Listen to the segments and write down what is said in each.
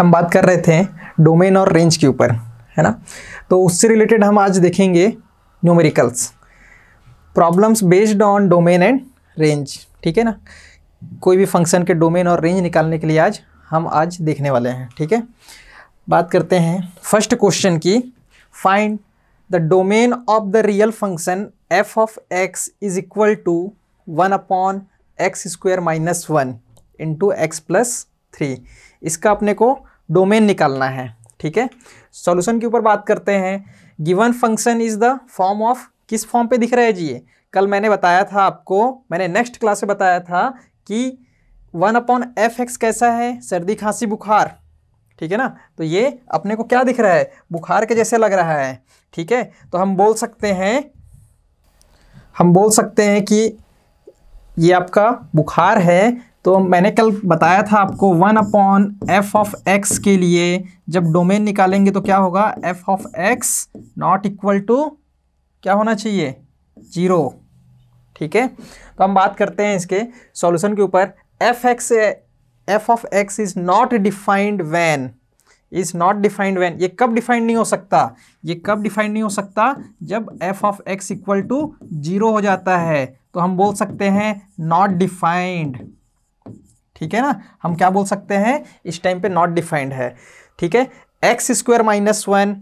हम बात कर रहे थे डोमेन और रेंज के ऊपर है ना तो उससे रिलेटेड हम आज देखेंगे numericals problems based on domain and range ठीक है ना कोई भी फंक्शन के डोमेन और रेंज निकालने के लिए आज हम आज देखने वाले हैं ठीक है बात करते हैं फर्स्ट क्वेश्चन की find the domain of the real function f of x is equal to one upon x square minus one into x plus three इसका अपने को डोमेन निकालना है ठीक है सॉल्यूशन के ऊपर बात करते हैं given function is the form of किस फॉर्म पे दिख रहा है जी ये कल मैंने बताया था आपको मैंने नेक्स्ट क्लास में बताया था कि वन अपॉन एफ एक्स कैसा है सर्दी खांसी बुखार ठीक है ना तो ये अपने को क्या दिख रहा है बुखार के जैसे लग रहा है ठीक है तो हम बोल सकते हैं हम बोल सकते हैं कि ये आपका बुखार है तो मैंने कल बताया था आपको one upon f of x के लिए जब डोमेन निकालेंगे तो क्या होगा f of x not equal to क्या होना चाहिए जीरो ठीक है तो हम बात करते हैं इसके सॉल्यूशन के ऊपर f x f of x is not defined when is not defined when ये कब डिफाइंड नहीं हो सकता ये कब डिफाइंड नहीं हो सकता जब f of x equal to zero हो जाता है तो हम बोल सकते हैं नॉट डिफाइंड ठीक है ना हम क्या बोल सकते हैं इस टाइम पे नॉट डिफाइंड है ठीक है x square minus one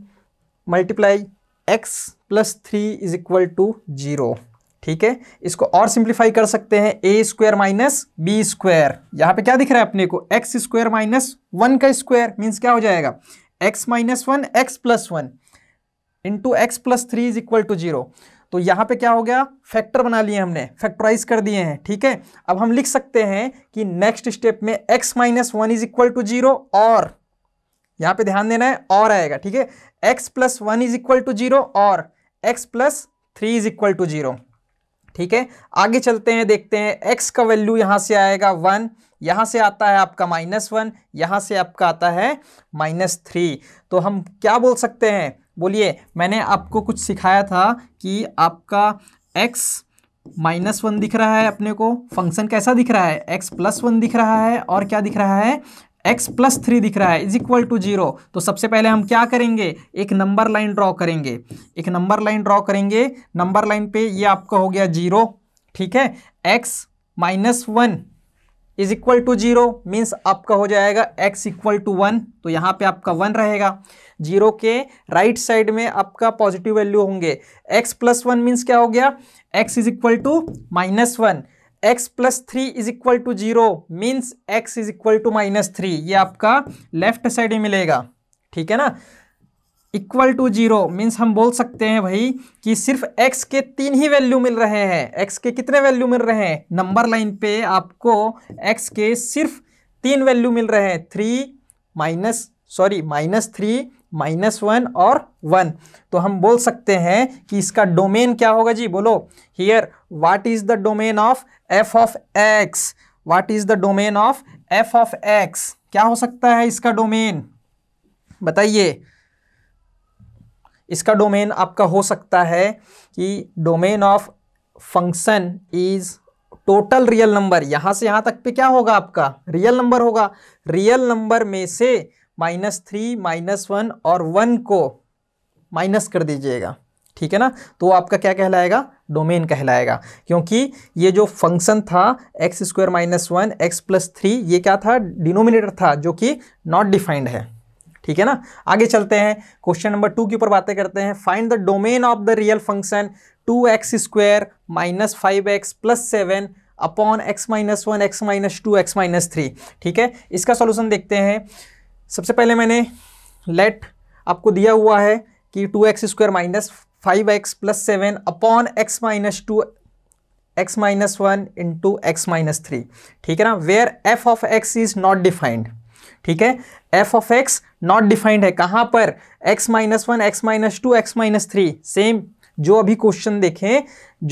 multiply x plus three is equal to zero ठीक है इसको और सिंप्लीफाई कर सकते हैं a square minus b square यहाँ पे क्या दिख रहा है अपने को एक्स स्क्वायर माइनस वन का स्क्वायर मीन्स क्या हो जाएगा x minus one x plus one into x plus three is equal to zero तो यहाँ पे क्या हो गया फैक्टर बना लिए हमने फैक्टराइज कर दिए हैं ठीक है अब हम लिख सकते हैं कि नेक्स्ट स्टेप में x minus one is equal to zero और यहाँ पे ध्यान देना है और आएगा ठीक है x plus one is equal to zero और x plus three is equal to zero ठीक है आगे चलते हैं देखते हैं x का वैल्यू यहाँ से आएगा वन यहाँ से आता है आपका माइनस वन यहाँ से आपका आता है माइनस थ्री तो हम क्या बोल सकते हैं बोलिए मैंने आपको कुछ सिखाया था कि आपका एक्स माइनस वन दिख रहा है अपने को फंक्शन कैसा दिख रहा है एक्स प्लस वन दिख रहा है और क्या दिख रहा है एक्स प्लस थ्री दिख रहा है इज इक्वल टू जीरो तो सबसे पहले हम क्या करेंगे एक नंबर लाइन ड्रॉ करेंगे एक नंबर लाइन ड्रॉ करेंगे नंबर लाइन पे ये आपका हो गया जीरो ठीक है x minus one is equal to zero means आपका हो जाएगा एक्स इक्वल टू वन तो यहाँ पे आपका वन रहेगा जीरो के राइट साइड में आपका पॉजिटिव वैल्यू होंगे एक्स प्लस वन मीन्स क्या हो गया x is equal to minus one x plus three is equal to zero means x is equal to minus three ये आपका लेफ्ट साइड में मिलेगा ठीक है ना इक्वल टू जीरो मीन्स हम बोल सकते हैं भाई कि सिर्फ x के तीन ही वैल्यू मिल रहे हैं x के कितने वैल्यू मिल रहे हैं नंबर लाइन पे आपको x के सिर्फ तीन वैल्यू मिल रहे हैं three minus sorry minus three minus one और वन तो हम बोल सकते हैं कि इसका डोमेन क्या होगा जी बोलो here what is the domain of f of x what is the domain of f of x क्या हो सकता है इसका डोमेन बताइए इसका डोमेन आपका हो सकता है कि domain of function is total real number यहां से यहां तक पे क्या होगा आपका रियल नंबर होगा रियल नंबर में से माइनस थ्री माइनस वन और वन को माइनस कर दीजिएगा ठीक है ना तो आपका क्या कहलाएगा डोमेन कहलाएगा क्योंकि ये जो फंक्शन था x square minus one x plus three ये क्या था डिनोमिनेटर था जो कि नॉट डिफाइंड है ठीक है ना आगे चलते हैं क्वेश्चन नंबर टू के ऊपर बातें करते हैं find the domain of the real function two x square minus five x plus seven upon x minus one x minus two x minus three ठीक है इसका सॉल्यूशन देखते हैं सबसे पहले मैंने लेट आपको दिया हुआ है कि two x square minus five x plus seven upon x minus two x minus one into x minus three ठीक है ना where f of x is not defined ठीक है f of x not defined है कहाँ पर x minus one x minus two x minus three same जो अभी क्वेश्चन देखें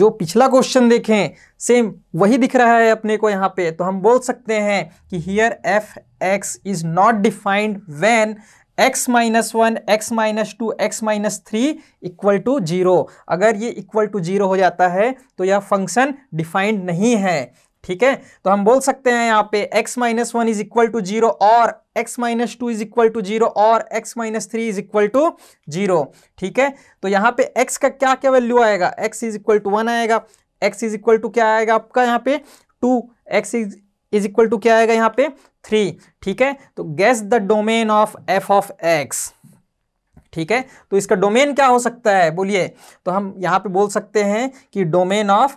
जो पिछला क्वेश्चन देखें सेम वही दिख रहा है अपने को यहाँ पे तो हम बोल सकते हैं कि here f x is not defined when x minus one x minus two x minus three equal to zero अगर ये इक्वल टू जीरो हो जाता है तो यह फंक्शन डिफाइंड नहीं है ठीक है तो हम बोल सकते हैं यहां पे x minus one is equal to zero और x minus two is equal to zero और x minus three is equal to zero ठीक है तो यहां पे x का क्या क्या वैल्यू आएगा x is equal to one आएगा x इज इक्वल टू क्या आएगा आपका यहाँ पे two x is is equal to क्या आएगा यहाँ पे थ्री ठीक है तो guess the domain of f of x ठीक है तो इसका डोमेन क्या हो सकता है बोलिए तो हम यहां पे बोल सकते हैं कि domain of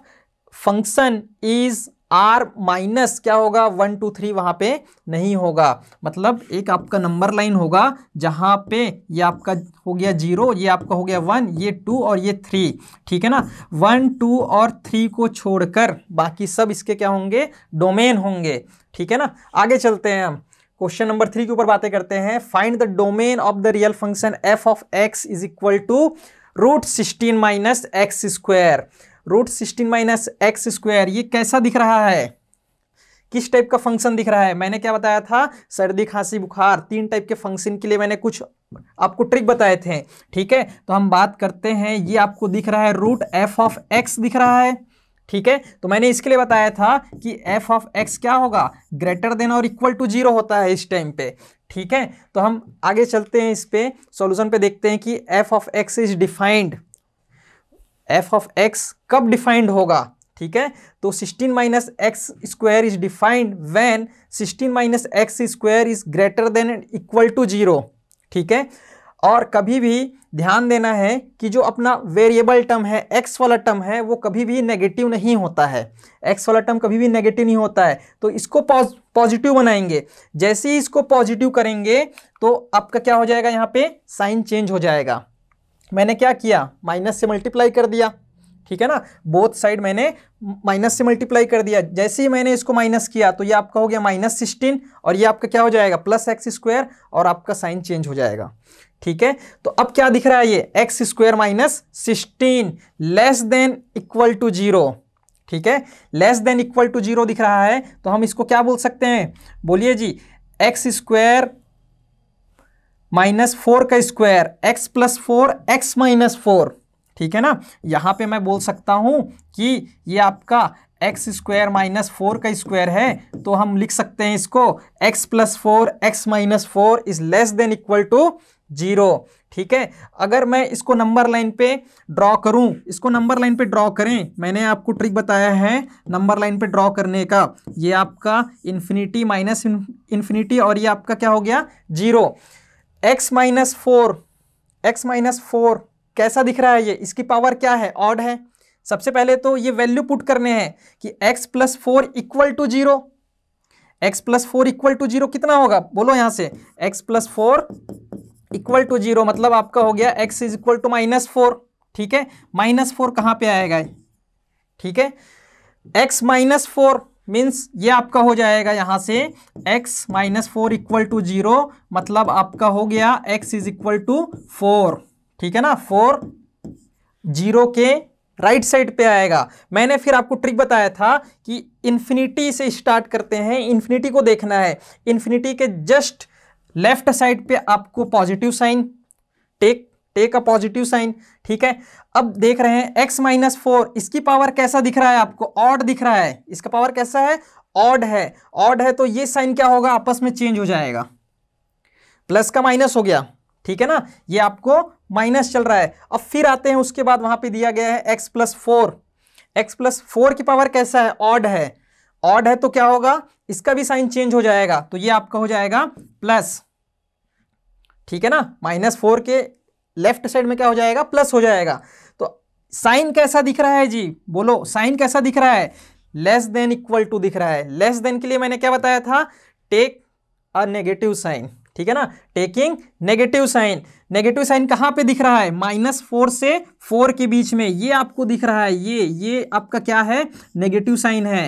function is R minus क्या होगा वन टू थ्री वहाँ पे नहीं होगा मतलब एक आपका नंबर लाइन होगा जहाँ पे ये आपका हो गया जीरो ये आपका हो गया वन ये टू और ये थ्री ठीक है ना वन टू और थ्री को छोड़कर बाकी सब इसके क्या होंगे डोमेन होंगे ठीक है ना आगे चलते हैं हम क्वेश्चन नंबर थ्री के ऊपर बातें करते हैं find the domain of the real function f of x is equal to root sixteen minus x square root sixteen minus x square ये कैसा दिख रहा है किस टाइप का फंक्शन दिख रहा है मैंने क्या बताया था सर्दी खांसी बुखार तीन टाइप के फंक्शन के लिए मैंने कुछ आपको ट्रिक बताए थे ठीक है तो हम बात करते हैं ये आपको दिख रहा है रूट एफ ऑफ एक्स दिख रहा है ठीक है तो मैंने इसके लिए बताया था कि एफ ऑफ एक्स क्या होगा ग्रेटर देन और इक्वल टू जीरो होता है इस टाइम पे ठीक है तो हम आगे चलते हैं इस पे सॉल्यूशन पे देखते हैं कि f of x is defined f of x कब डिफाइंड होगा ठीक है तो 16 minus x square is defined when 16 minus x square is greater than and equal to zero ठीक है और कभी भी ध्यान देना है कि जो अपना वेरिएबल टर्म है एक्स वाला टर्म है वो कभी भी नेगेटिव नहीं होता है एक्स वाला टर्म कभी भी नेगेटिव नहीं होता है तो इसको पॉजिटिव बनाएंगे जैसे ही इसको पॉजिटिव करेंगे तो आपका क्या हो जाएगा यहाँ पे साइन चेंज हो जाएगा मैंने क्या किया माइनस से मल्टीप्लाई कर दिया ठीक है ना बोथ साइड मैंने माइनस से मल्टीप्लाई कर दिया जैसे ही मैंने इसको माइनस किया तो ये आपका हो गया माइनस सिक्सटीन और ये आपका क्या हो जाएगा प्लस एक्स स्क्वायर और आपका साइन चेंज हो जाएगा ठीक है तो अब क्या दिख रहा है ये x square minus sixteen less than equal to zero ठीक है less than equal to zero दिख रहा है तो हम इसको क्या बोल सकते हैं बोलिए जी एक्स स्क्वायर माइनस फोर का square x plus four x minus four ठीक है ना यहाँ पे मैं बोल सकता हूँ कि ये आपका एक्स स्क्वायर माइनस फोर का स्क्वायर है तो हम लिख सकते हैं इसको x plus four x minus four is less than equal to zero ठीक है अगर मैं इसको नंबर लाइन पे ड्रॉ करूं इसको नंबर लाइन पे ड्रॉ करें मैंने आपको ट्रिक बताया है नंबर लाइन पे ड्रॉ करने का ये आपका इन्फिनिटी माइनस इन्फिनिटी और ये आपका क्या हो गया zero x minus four x minus four कैसा दिख रहा है ये इसकी पावर क्या है ऑड है सबसे पहले तो ये वैल्यू पुट करने हैं कि x plus four equal to zero x plus four equal to zero कितना होगा बोलो यहां से x plus four equal to zero मतलब आपका हो गया x is equal to minus four ठीक है माइनस फोर कहाँ पर आएगा ठीक है x माइनस फोर मीन्स ये आपका हो जाएगा यहाँ से x minus four equal to zero मतलब आपका हो गया x is equal to four ठीक है ना फोर जीरो के राइट right साइड पे आएगा मैंने फिर आपको ट्रिक बताया था कि इन्फिनिटी से स्टार्ट करते हैं इन्फिनिटी को देखना है इन्फिनिटी के जस्ट लेफ्ट साइड पे आपको पॉजिटिव साइन टेक ए का पॉजिटिव साइन ठीक है अब देख रहे हैं एक्स माइनस फोर इसकी पावर कैसा दिख रहा है आपको ऑड दिख रहा है इसका पावर कैसा है ऑड है ऑड है तो ये साइन क्या होगा आपस में चेंज हो जाएगा प्लस का माइनस हो गया ठीक है ना ये आपको माइनस चल रहा है अब फिर आते हैं उसके बाद वहां पे दिया गया है x plus four x plus four की पावर कैसा है ऑड है ऑड है तो क्या होगा इसका भी साइन चेंज हो जाएगा तो ये आपका हो जाएगा प्लस ठीक है ना माइनस फोर के लेफ्ट साइड में क्या हो जाएगा प्लस हो जाएगा तो साइन कैसा दिख रहा है जी बोलो साइन कैसा दिख रहा है लेस देन इक्वल टू दिख रहा है लेस देन के लिए मैंने क्या बताया था टेक अ नेगेटिव साइन ठीक है ना taking negative sign negative sign कहाँ पे दिख रहा है माइनस फोर से फोर के बीच में ये आपको दिख रहा है ये ये आपका क्या है नेगेटिव साइन है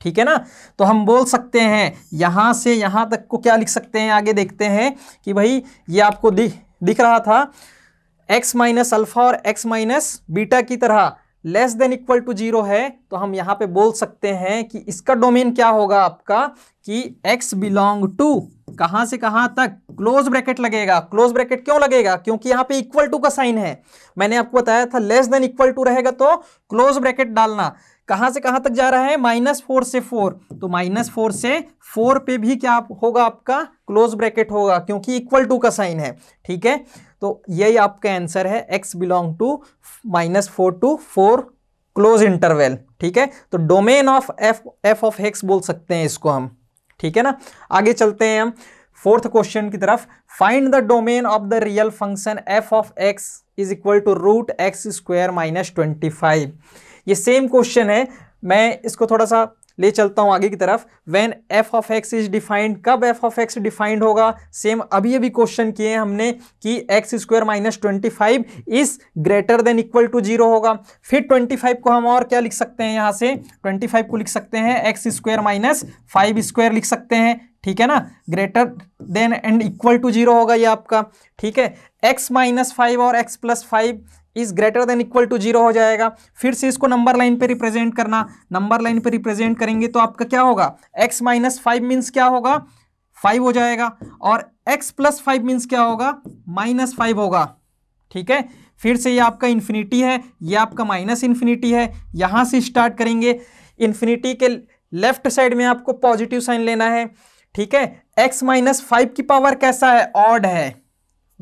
ठीक है ना तो हम बोल सकते हैं यहां से यहां तक को क्या लिख सकते हैं आगे देखते हैं कि भाई ये आपको दिख दिख रहा था एक्स माइनस अल्फा और एक्स माइनस बीटा की तरह less than equal to zero है तो हम यहां पे बोल सकते हैं कि इसका डोमेन क्या होगा आपका कि x बिलोंग टू कहां से कहां तक क्लोज ब्रैकेट लगेगा क्लोज ब्रैकेट क्यों लगेगा क्योंकि यहां पे इक्वल टू का साइन है मैंने आपको बताया था लेस देन इक्वल टू रहेगा तो क्लोज ब्रैकेट डालना कहां से कहां तक जा रहा है माइनस फोर से फोर तो माइनस फोर से फोर पे भी क्या आप, होगा आपका क्लोज ब्रैकेट होगा क्योंकि इक्वल टू का साइन है ठीक है तो यही आपका आंसर है x belong to minus four to four close interval ठीक है तो domain of f f of x बोल सकते हैं इसको हम ठीक है ना आगे चलते हैं हम फोर्थ क्वेश्चन की तरफ find the domain of the real function f of x is equal to root x square minus twenty five ये सेम क्वेश्चन है मैं इसको थोड़ा सा ले चलता हूँ आगे की तरफ when f of x is defined कब एफ ऑफ एक्स डिफाइंड होगा सेम अभी अभी क्वेश्चन किए हैं हमने कि x square minus twenty five is greater than equal to zero होगा फिर ट्वेंटी फाइव को हम और क्या लिख सकते हैं यहाँ से ट्वेंटी फाइव को लिख सकते हैं x square minus five square लिख सकते हैं ठीक है ना greater than and equal to zero होगा ये आपका ठीक है एक्स माइनस फाइव और x plus five is greater than equal to zero हो जाएगा फिर से इसको नंबर लाइन पे रिप्रेजेंट करना नंबर लाइन पे रिप्रेजेंट करेंगे तो आपका क्या होगा एक्स माइनस फाइव मीन्स क्या होगा फाइव हो जाएगा और एक्स प्लस फाइव मीन्स क्या होगा माइनस फाइव होगा ठीक है फिर से ये आपका इन्फिनिटी है ये आपका माइनस इन्फिनिटी है यहाँ से स्टार्ट करेंगे इन्फिनिटी के लेफ्ट साइड में आपको पॉजिटिव साइन लेना है ठीक है एक्स माइनस फाइव की पावर कैसा है ऑड है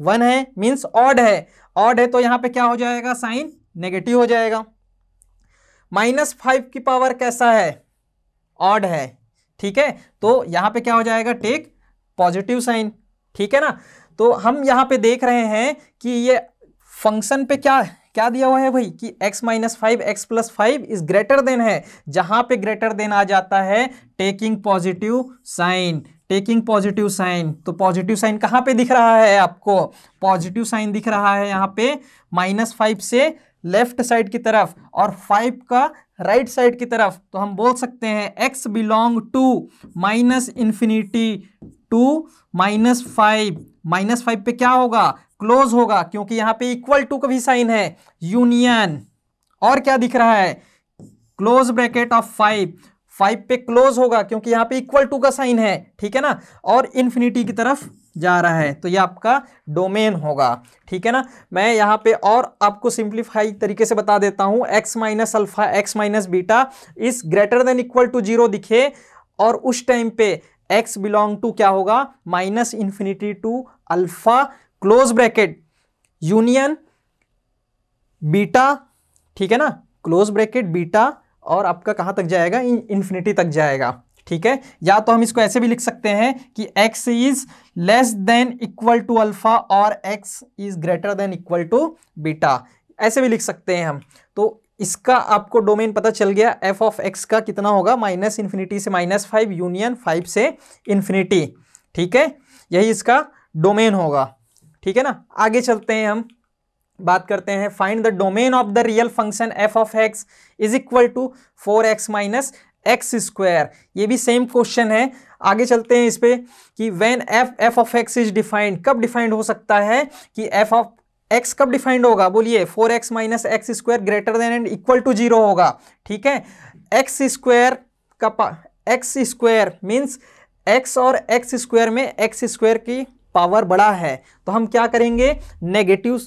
वन है मीन्स ऑड है ऑड है तो यहां पे क्या हो जाएगा साइन नेगेटिव हो जाएगा माइनस फाइव की पावर कैसा है ऑड है ठीक है तो यहां पे क्या हो जाएगा टेक पॉजिटिव साइन ठीक है ना तो हम यहाँ पे देख रहे हैं कि ये फंक्शन पे क्या क्या दिया हुआ है भाई कि x minus five x plus five is greater than है जहां पे ग्रेटर देन आ जाता है taking positive sign taking positive sign तो पॉजिटिव साइन कहाँ पे दिख रहा है आपको पॉजिटिव साइन दिख रहा है यहाँ पे माइनस फाइव से लेफ्ट साइड की तरफ और फाइव का राइट right साइड की तरफ तो हम बोल सकते हैं x belong to minus infinity to minus five minus five पे क्या होगा क्लोज होगा क्योंकि यहाँ पे इक्वल टू का भी साइन है यूनियन और क्या दिख रहा है close bracket of five five पे क्लोज होगा क्योंकि यहाँ पे इक्वल टू का साइन है ठीक है ना और इन्फिनिटी की तरफ जा रहा है तो ये आपका डोमेन होगा ठीक है ना मैं यहाँ पे और आपको सिंप्लीफाई तरीके से बता देता हूँ x minus alpha x minus beta is greater than equal to zero दिखे और उस टाइम पे एक्स बिलोंग टू क्या होगा minus infinity to alpha close bracket union beta ठीक है ना क्लोज ब्रैकेट बीटा और आपका कहाँ तक जाएगा इन्फिनिटी तक जाएगा ठीक है या तो हम इसको ऐसे भी लिख सकते हैं कि x is less than equal to alpha और x is greater than equal to beta ऐसे भी लिख सकते हैं हम तो इसका आपको डोमेन पता चल गया एफ ऑफ एक्स का कितना होगा माइनस इन्फिनिटी से माइनस फाइव यूनियन फाइव से इन्फिनिटी ठीक है यही इसका डोमेन होगा ठीक है ना आगे चलते हैं हम बात करते हैं find the domain of the real function f of x is equal to four x minus x square ये भी सेम क्वेश्चन है आगे चलते हैं इस पर कि when f f of x is defined कब डिफाइंड हो सकता है कि एफ ऑफ एक्स कब डिफाइंड होगा बोलिए four x minus x square greater than and equal to zero होगा ठीक है एक्स स्क्वायर का एक्स स्क्वायर मीन्स एक्स और एक्स स्क्वायर में एक्स स्क्वायर की पावर बड़ा है तो हम क्या करेंगे नेगेटिव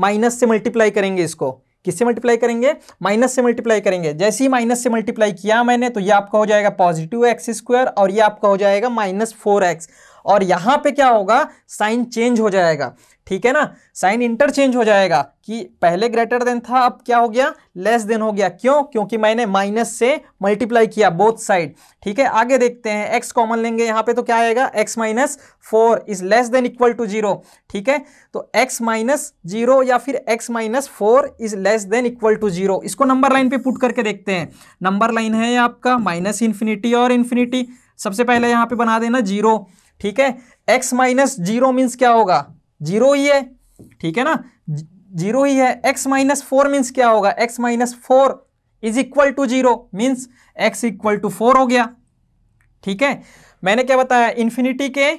माइनस से मल्टीप्लाई करेंगे इसको किससे मल्टीप्लाई करेंगे माइनस से मल्टीप्लाई करेंगे जैसे ही माइनस से मल्टीप्लाई किया मैंने तो ये आपका हो जाएगा पॉजिटिव एक्स स्क्वायर और ये आपका हो जाएगा माइनस फोर एक्स और यहाँ पे क्या होगा साइन चेंज हो जाएगा ठीक है ना साइन इंटरचेंज हो जाएगा कि पहले ग्रेटर देन था अब क्या हो गया लेस देन हो गया क्यों क्योंकि मैंने माइनस से मल्टीप्लाई किया बोथ साइड ठीक है आगे देखते हैं एक्स कॉमन लेंगे यहाँ पे तो क्या आएगा x minus four is less than equal to zero ठीक है तो एक्स माइनस जीरो या फिर x minus four is less than equal to zero इसको नंबर लाइन पे पुट करके देखते हैं नंबर लाइन है आपका माइनस इन्फिनिटी और इन्फिनिटी सबसे पहले यहाँ पर बना देना जीरो ठीक है एक्स माइनस जीरो मीन्स क्या होगा जीरो ही है ठीक है ना जीरो ही है एक्स माइनस फोर मीन्स क्या होगा x minus four is equal to zero means x equal to four हो गया ठीक है मैंने क्या बताया इन्फिनिटी के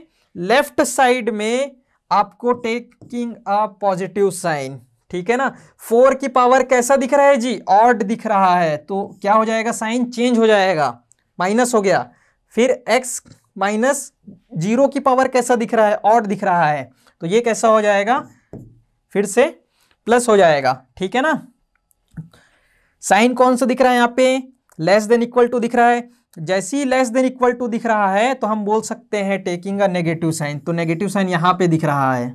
लेफ्ट साइड में आपको टेकिंग अ पॉजिटिव साइन ठीक है ना फोर की पावर कैसा दिख रहा है जी ऑड दिख रहा है तो क्या हो जाएगा साइन चेंज हो जाएगा माइनस हो गया फिर एक्स माइनस जीरो की पावर कैसा दिख रहा है ऑड दिख रहा है तो ये कैसा हो जाएगा फिर से प्लस हो जाएगा ठीक है ना साइन कौन सा दिख रहा है यहाँ पे लेस देन इक्वल टू दिख रहा है जैसे ही लेस देन इक्वल टू दिख रहा है तो हम बोल सकते हैं टेकिंग अ नेगेटिव साइन तो नेगेटिव साइन यहाँ पे दिख रहा है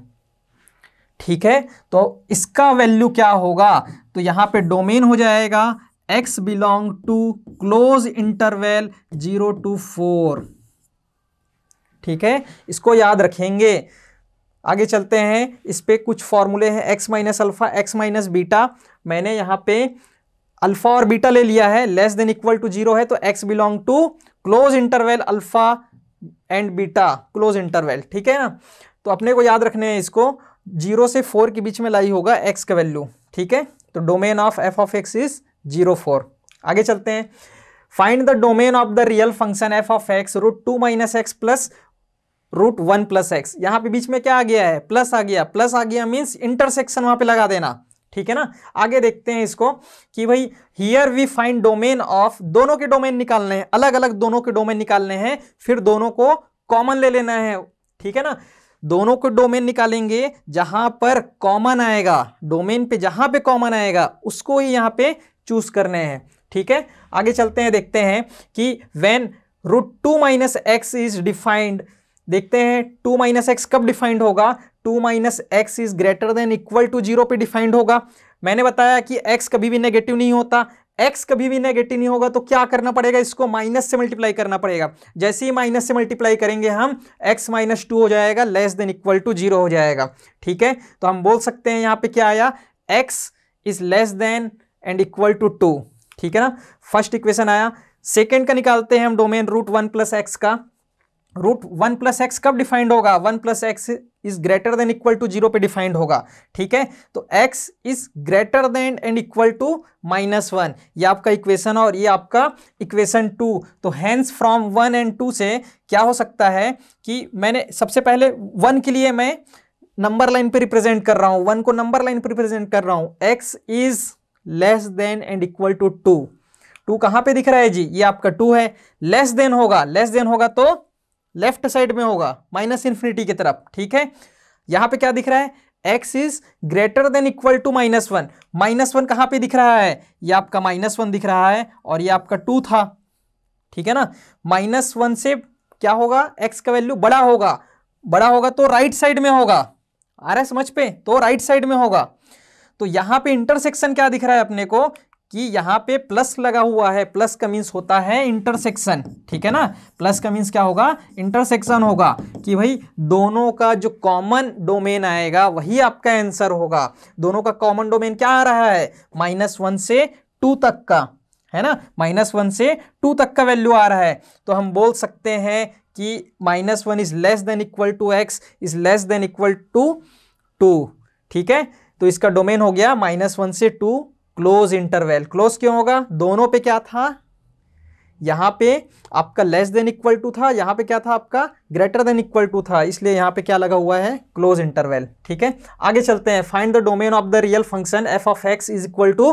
ठीक है तो इसका वैल्यू क्या होगा तो यहाँ पे डोमेन हो जाएगा x belong to close interval zero to four ठीक है इसको याद रखेंगे आगे चलते हैं इस पर कुछ फॉर्मूले हैं x minus alpha x minus beta मैंने यहाँ पे अल्फ़ा और बीटा ले लिया है less than equal to zero है तो x belong to close interval alpha and beta close interval ठीक है ना तो अपने को याद रखने हैं इसको जीरो से फोर के बीच में लाई होगा एक्स का वैल्यू ठीक है तो domain of f of x is zero four आगे चलते हैं find the domain of the real function f of x root two minus x plus root one plus x यहाँ पे बीच में क्या आ गया है प्लस आ गया प्लस आ गया मीन्स इंटरसेक्शन वहां पे लगा देना ठीक है ना आगे देखते हैं इसको कि भाई here we find domain of दोनों के डोमेन निकालने हैं अलग अलग दोनों के डोमेन निकालने हैं फिर दोनों को कॉमन ले लेना है ठीक है ना दोनों को डोमेन निकालेंगे जहां पर कॉमन आएगा डोमेन पे जहां पे कॉमन आएगा उसको ही यहाँ पे चूज करने हैं ठीक है आगे चलते हैं देखते हैं कि when root two minus x is defined देखते हैं टू माइनस एक्स कब डिफाइंड होगा two minus x is greater than equal to zero पे डिफाइंड होगा मैंने बताया कि एक्स कभी भी नेगेटिव नहीं होता एक्स कभी भी नेगेटिव नहीं होगा तो क्या करना पड़ेगा इसको माइनस से मल्टीप्लाई करना पड़ेगा जैसे ही माइनस से मल्टीप्लाई करेंगे हम एक्स माइनस टू हो जाएगा less than equal to zero हो जाएगा ठीक है तो हम बोल सकते हैं यहाँ पे क्या आया x is less than and equal to two ठीक है ना फर्स्ट इक्वेशन आया सेकेंड का निकालते हैं हम domain root one plus x का रूट वन प्लस एक्स कब डिफाइंड होगा one plus x is greater than equal to zero पे डिफाइंड होगा ठीक है तो x is greater than and equal to minus one ये आपका इक्वेशन और ये आपका इक्वेशन टू तो hence from one and two से क्या हो सकता है कि मैंने सबसे पहले वन के लिए मैं नंबर लाइन पे रिप्रेजेंट कर रहा हूँ वन को नंबर लाइन पे रिप्रेजेंट कर रहा हूँ x is less than and equal to two two कहाँ पे दिख रहा है जी ये आपका टू है लेस देन होगा लेस देन होगा तो लेफ्ट साइड में होगा माइनस इन्फिनिटी की तरफ ठीक है यहां पे क्या दिख रहा है x is greater than equal to minus one minus one कहां पे दिख रहा है ये आपका माइनस वन दिख रहा है और ये आपका टू था ठीक है ना माइनस वन से क्या होगा एक्स का वैल्यू बड़ा होगा बड़ा होगा तो राइट right साइड में होगा आ रहा है समझ पे तो राइट right साइड में होगा तो यहां पे इंटरसेक्शन क्या दिख रहा है अपने को कि यहाँ पे प्लस लगा हुआ है प्लस का मीन्स होता है इंटरसेक्शन ठीक है ना प्लस का मीन्स क्या होगा इंटरसेक्शन होगा कि भाई दोनों का जो कॉमन डोमेन आएगा वही आपका आंसर होगा दोनों का कॉमन डोमेन क्या आ रहा है माइनस वन से टू तक का है ना माइनस वन से टू तक का वैल्यू आ रहा है तो हम बोल सकते हैं कि minus one is less than equal to x is less than equal to two ठीक है तो इसका डोमेन हो गया माइनस वन से टू क्लोज इंटरवेल क्लोज क्यों होगा दोनों पे क्या था यहां पे आपका लेस देन इक्वल टू था यहां पे क्या था आपका ग्रेटर देन इक्वल टू था इसलिए यहां पे क्या लगा हुआ है क्लोज इंटरवेल ठीक है आगे चलते हैं find the domain of the real function f of x is equal to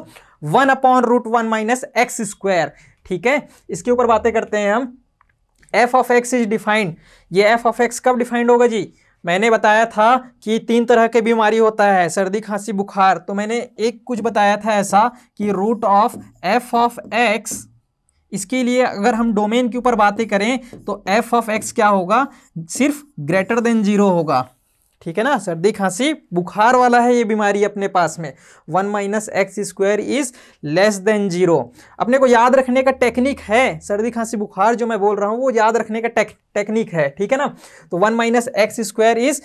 one upon root one minus x square ठीक है इसके ऊपर बातें करते हैं हम f of x is defined ये एफ ऑफ एक्स कब डिफाइंड होगा जी मैंने बताया था कि तीन तरह के बीमारी होता है सर्दी खांसी बुखार तो मैंने एक कुछ बताया था ऐसा कि root of f of x इसके लिए अगर हम डोमेन के ऊपर बातें करें तो एफ ऑफ एक्स क्या होगा सिर्फ ग्रेटर देन जीरो होगा ठीक है ना सर्दी खांसी बुखार वाला है ये बीमारी अपने पास में one minus x square is less than zero अपने को याद रखने का टेक्निक है सर्दी खांसी बुखार जो मैं बोल रहा हूँ वो याद रखने का टेक, टेक्निक है ठीक है ना तो one minus x square is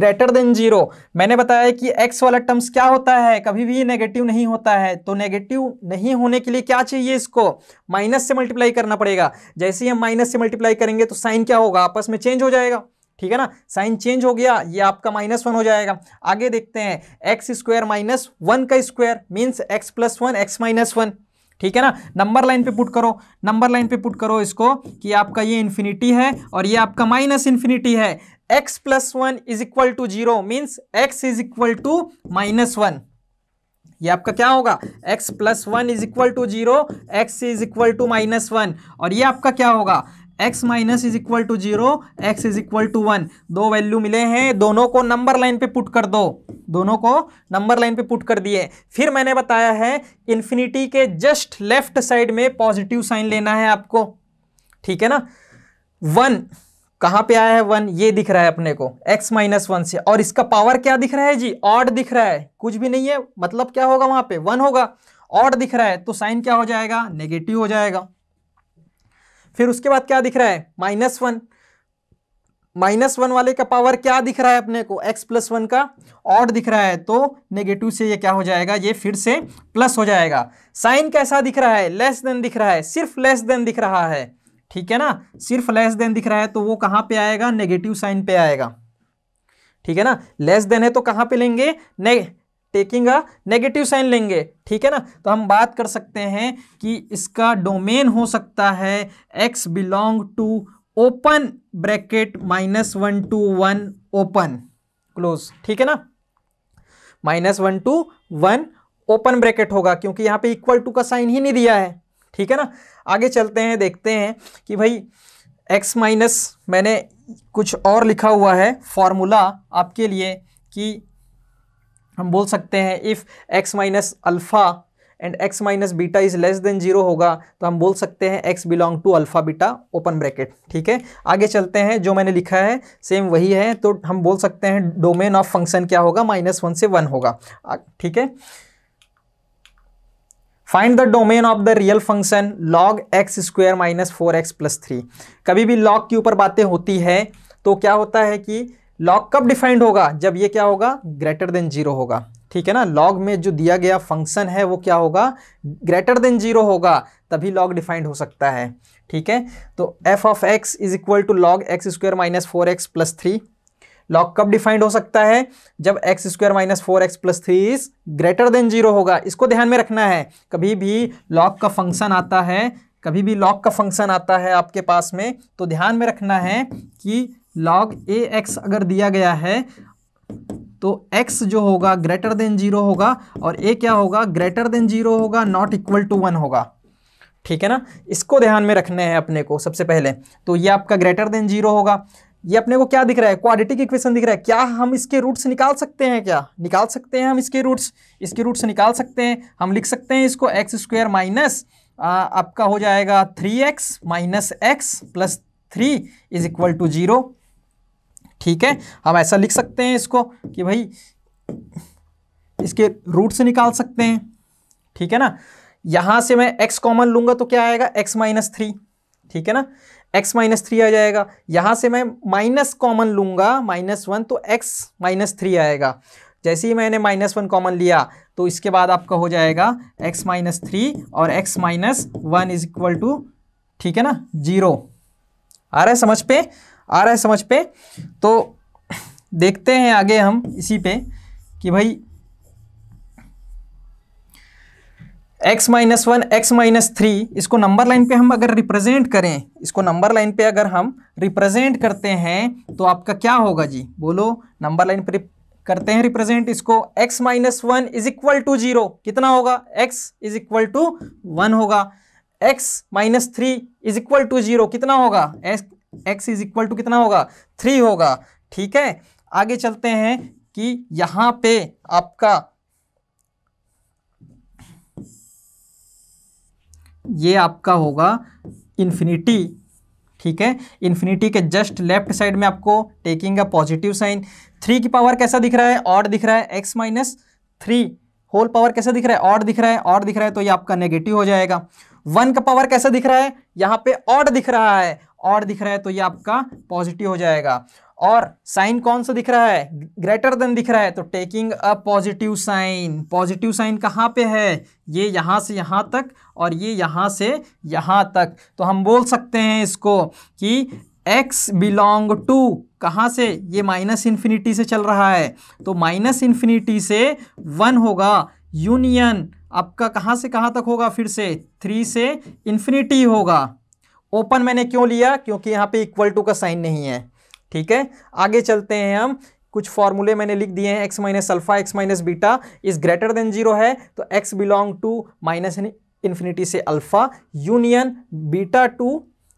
greater than zero मैंने बताया कि एक्स वाला टर्म्स क्या होता है कभी भी नेगेटिव नहीं होता है तो नेगेटिव नहीं होने के लिए क्या चाहिए इसको माइनस से मल्टीप्लाई करना पड़ेगा जैसे ही हम माइनस से मल्टीप्लाई करेंगे तो साइन क्या होगा आपस में चेंज हो जाएगा ठीक है ना साइन चेंज हो गया ये आपका माइनस वन हो जाएगा आगे देखते हैं एक्स स्क्वायर माइनस वन का square means x plus one x minus one ठीक है ना नंबर लाइन पे पुट करो नंबर लाइन पे पुट करो इसको कि आपका ये इन्फिनिटी है और ये आपका माइनस इन्फिनिटी है x plus one is equal to zero means x is equal to minus one ये आपका क्या होगा x plus one is equal to zero x is equal to minus one और ये आपका क्या होगा x minus is equal to zero x is equal to one दो वैल्यू मिले हैं दोनों को नंबर लाइन पे पुट कर दो दोनों को नंबर लाइन पे पुट कर दिए फिर मैंने बताया है इन्फिनिटी के जस्ट लेफ्ट साइड में पॉजिटिव साइन लेना है आपको ठीक है ना वन कहाँ पे आया है वन ये दिख रहा है अपने को x माइनस वन से और इसका पावर क्या दिख रहा है जी ऑड दिख रहा है कुछ भी नहीं है मतलब क्या होगा वहां पे वन होगा ऑड दिख रहा है तो साइन क्या हो जाएगा नेगेटिव हो जाएगा फिर उसके बाद क्या दिख रहा है माइनस वन माइनस वन वाले का पावर क्या दिख रहा है अपने को एक्स प्लस वन का ऑड दिख रहा है तो नेगेटिव से ये क्या हो जाएगा ये फिर से प्लस हो जाएगा साइन कैसा दिख रहा है लेस देन दिख रहा है सिर्फ लेस देन दिख रहा है ठीक है ना सिर्फ लेस देन दिख रहा है तो वो कहां पे आएगा नेगेटिव साइन पे आएगा ठीक है ना लेस देन है तो कहां पे लेंगे टेकिंग अ नेगेटिव साइन लेंगे ठीक है ना तो हम बात कर सकते हैं कि इसका डोमेन हो सकता है x belong to open bracket minus one to one open close ठीक है ना minus one to one open bracket होगा क्योंकि यहां पे इक्वल टू का साइन ही नहीं दिया है ठीक है ना आगे चलते हैं देखते हैं कि भाई x माइनस मैंने कुछ और लिखा हुआ है फॉर्मूला आपके लिए कि हम बोल सकते हैं if x minus alpha and x minus beta is less than zero होगा तो हम बोल सकते हैं x belong to alpha beta open bracket ठीक है आगे चलते हैं जो मैंने लिखा है सेम वही है तो हम बोल सकते हैं डोमेन ऑफ फंक्शन क्या होगा माइनस वन से वन होगा ठीक है find the domain of the real function log x square minus four x plus three कभी भी लॉग के ऊपर बातें होती है तो क्या होता है कि लॉग कब डिफाइंड होगा जब ये क्या होगा ग्रेटर देन जीरो होगा ठीक है ना लॉग में जो दिया गया फंक्शन है वो क्या होगा ग्रेटर देन जीरो होगा तभी लॉग डिफाइंड हो सकता है ठीक है तो f of x is equal to log x square minus four x plus three log कब डिफाइंड हो सकता है जब x square minus four x plus three is greater than zero होगा इसको ध्यान में रखना है कभी भी लॉग का फंक्शन आता है कभी भी लॉग का फंक्शन आता है आपके पास में तो ध्यान में रखना है कि लॉग ए एक्स अगर दिया गया है तो x जो होगा ग्रेटर देन जीरो होगा और a क्या होगा ग्रेटर देन जीरो होगा नॉट इक्वल टू वन होगा ठीक है ना इसको ध्यान में रखने हैं अपने को सबसे पहले तो ये आपका ग्रेटर देन जीरो होगा ये अपने को क्या दिख रहा है क्वाड्रेटिक इक्वेशन दिख रहा है क्या हम इसके रूट्स निकाल सकते हैं क्या निकाल सकते हैं हम इसके रूट्स इसके रूट्स निकाल सकते हैं हम लिख सकते हैं इसको एक्स स्क्वेयर माइनस आपका हो जाएगा three x minus x plus three is equal to zero ठीक है हम ऐसा लिख सकते हैं इसको कि भाई इसके रूट से निकाल सकते हैं ठीक है ना यहां से मैं x कॉमन लूंगा तो क्या आएगा x माइनस थ्री ठीक है ना x माइनस थ्री आ जाएगा यहां से मैं माइनस कॉमन लूंगा माइनस वन तो x माइनस थ्री आएगा जैसे ही मैंने माइनस वन कॉमन लिया तो इसके बाद आपका हो जाएगा x माइनस थ्री और x minus one is equal to ठीक है ना जीरो आ रहा है समझ पे आ रहा है समझ पे तो देखते हैं आगे हम इसी पे कि भाई x minus one x minus three इसको नंबर लाइन पे हम अगर रिप्रेजेंट करें इसको नंबर लाइन पे अगर हम रिप्रेजेंट करते हैं तो आपका क्या होगा जी बोलो नंबर लाइन पे करते हैं रिप्रेजेंट इसको x minus one is equal to zero कितना होगा x is equal to one होगा x minus three is equal to zero कितना होगा एक्स इज इक्वल टू कितना होगा थ्री होगा ठीक है आगे चलते हैं कि यहां पे आपका ये आपका होगा इन्फिनिटी ठीक है इन्फिनिटी के जस्ट लेफ्ट साइड में आपको taking a positive sign three की पावर कैसा दिख रहा है और दिख रहा है x minus three whole power कैसा दिख रहा है और दिख रहा है और दिख रहा है तो ये आपका नेगेटिव हो जाएगा वन का पावर कैसा दिख रहा है यहाँ पे और दिख रहा है और दिख रहा है तो ये आपका पॉजिटिव हो जाएगा और साइन कौन सा दिख रहा है ग्रेटर देन दिख रहा है तो taking a positive sign positive sign कहाँ पे है ये यहाँ से यहाँ तक और ये यहाँ से यहाँ तक तो हम बोल सकते हैं इसको कि एक्स बिलोंग टू कहाँ से ये माइनस इन्फिनिटी से चल रहा है तो माइनस इन्फिनिटी से वन होगा यूनियन आपका कहाँ से कहाँ तक होगा फिर से थ्री से इन्फिनिटी होगा ओपन मैंने क्यों लिया क्योंकि यहाँ पे इक्वल टू का साइन नहीं है ठीक है आगे चलते हैं हम कुछ फॉर्मूले मैंने लिख दिए हैं x minus alpha x minus beta is greater than zero है तो x belong to minus infinity से अल्फ़ा यूनियन बीटा टू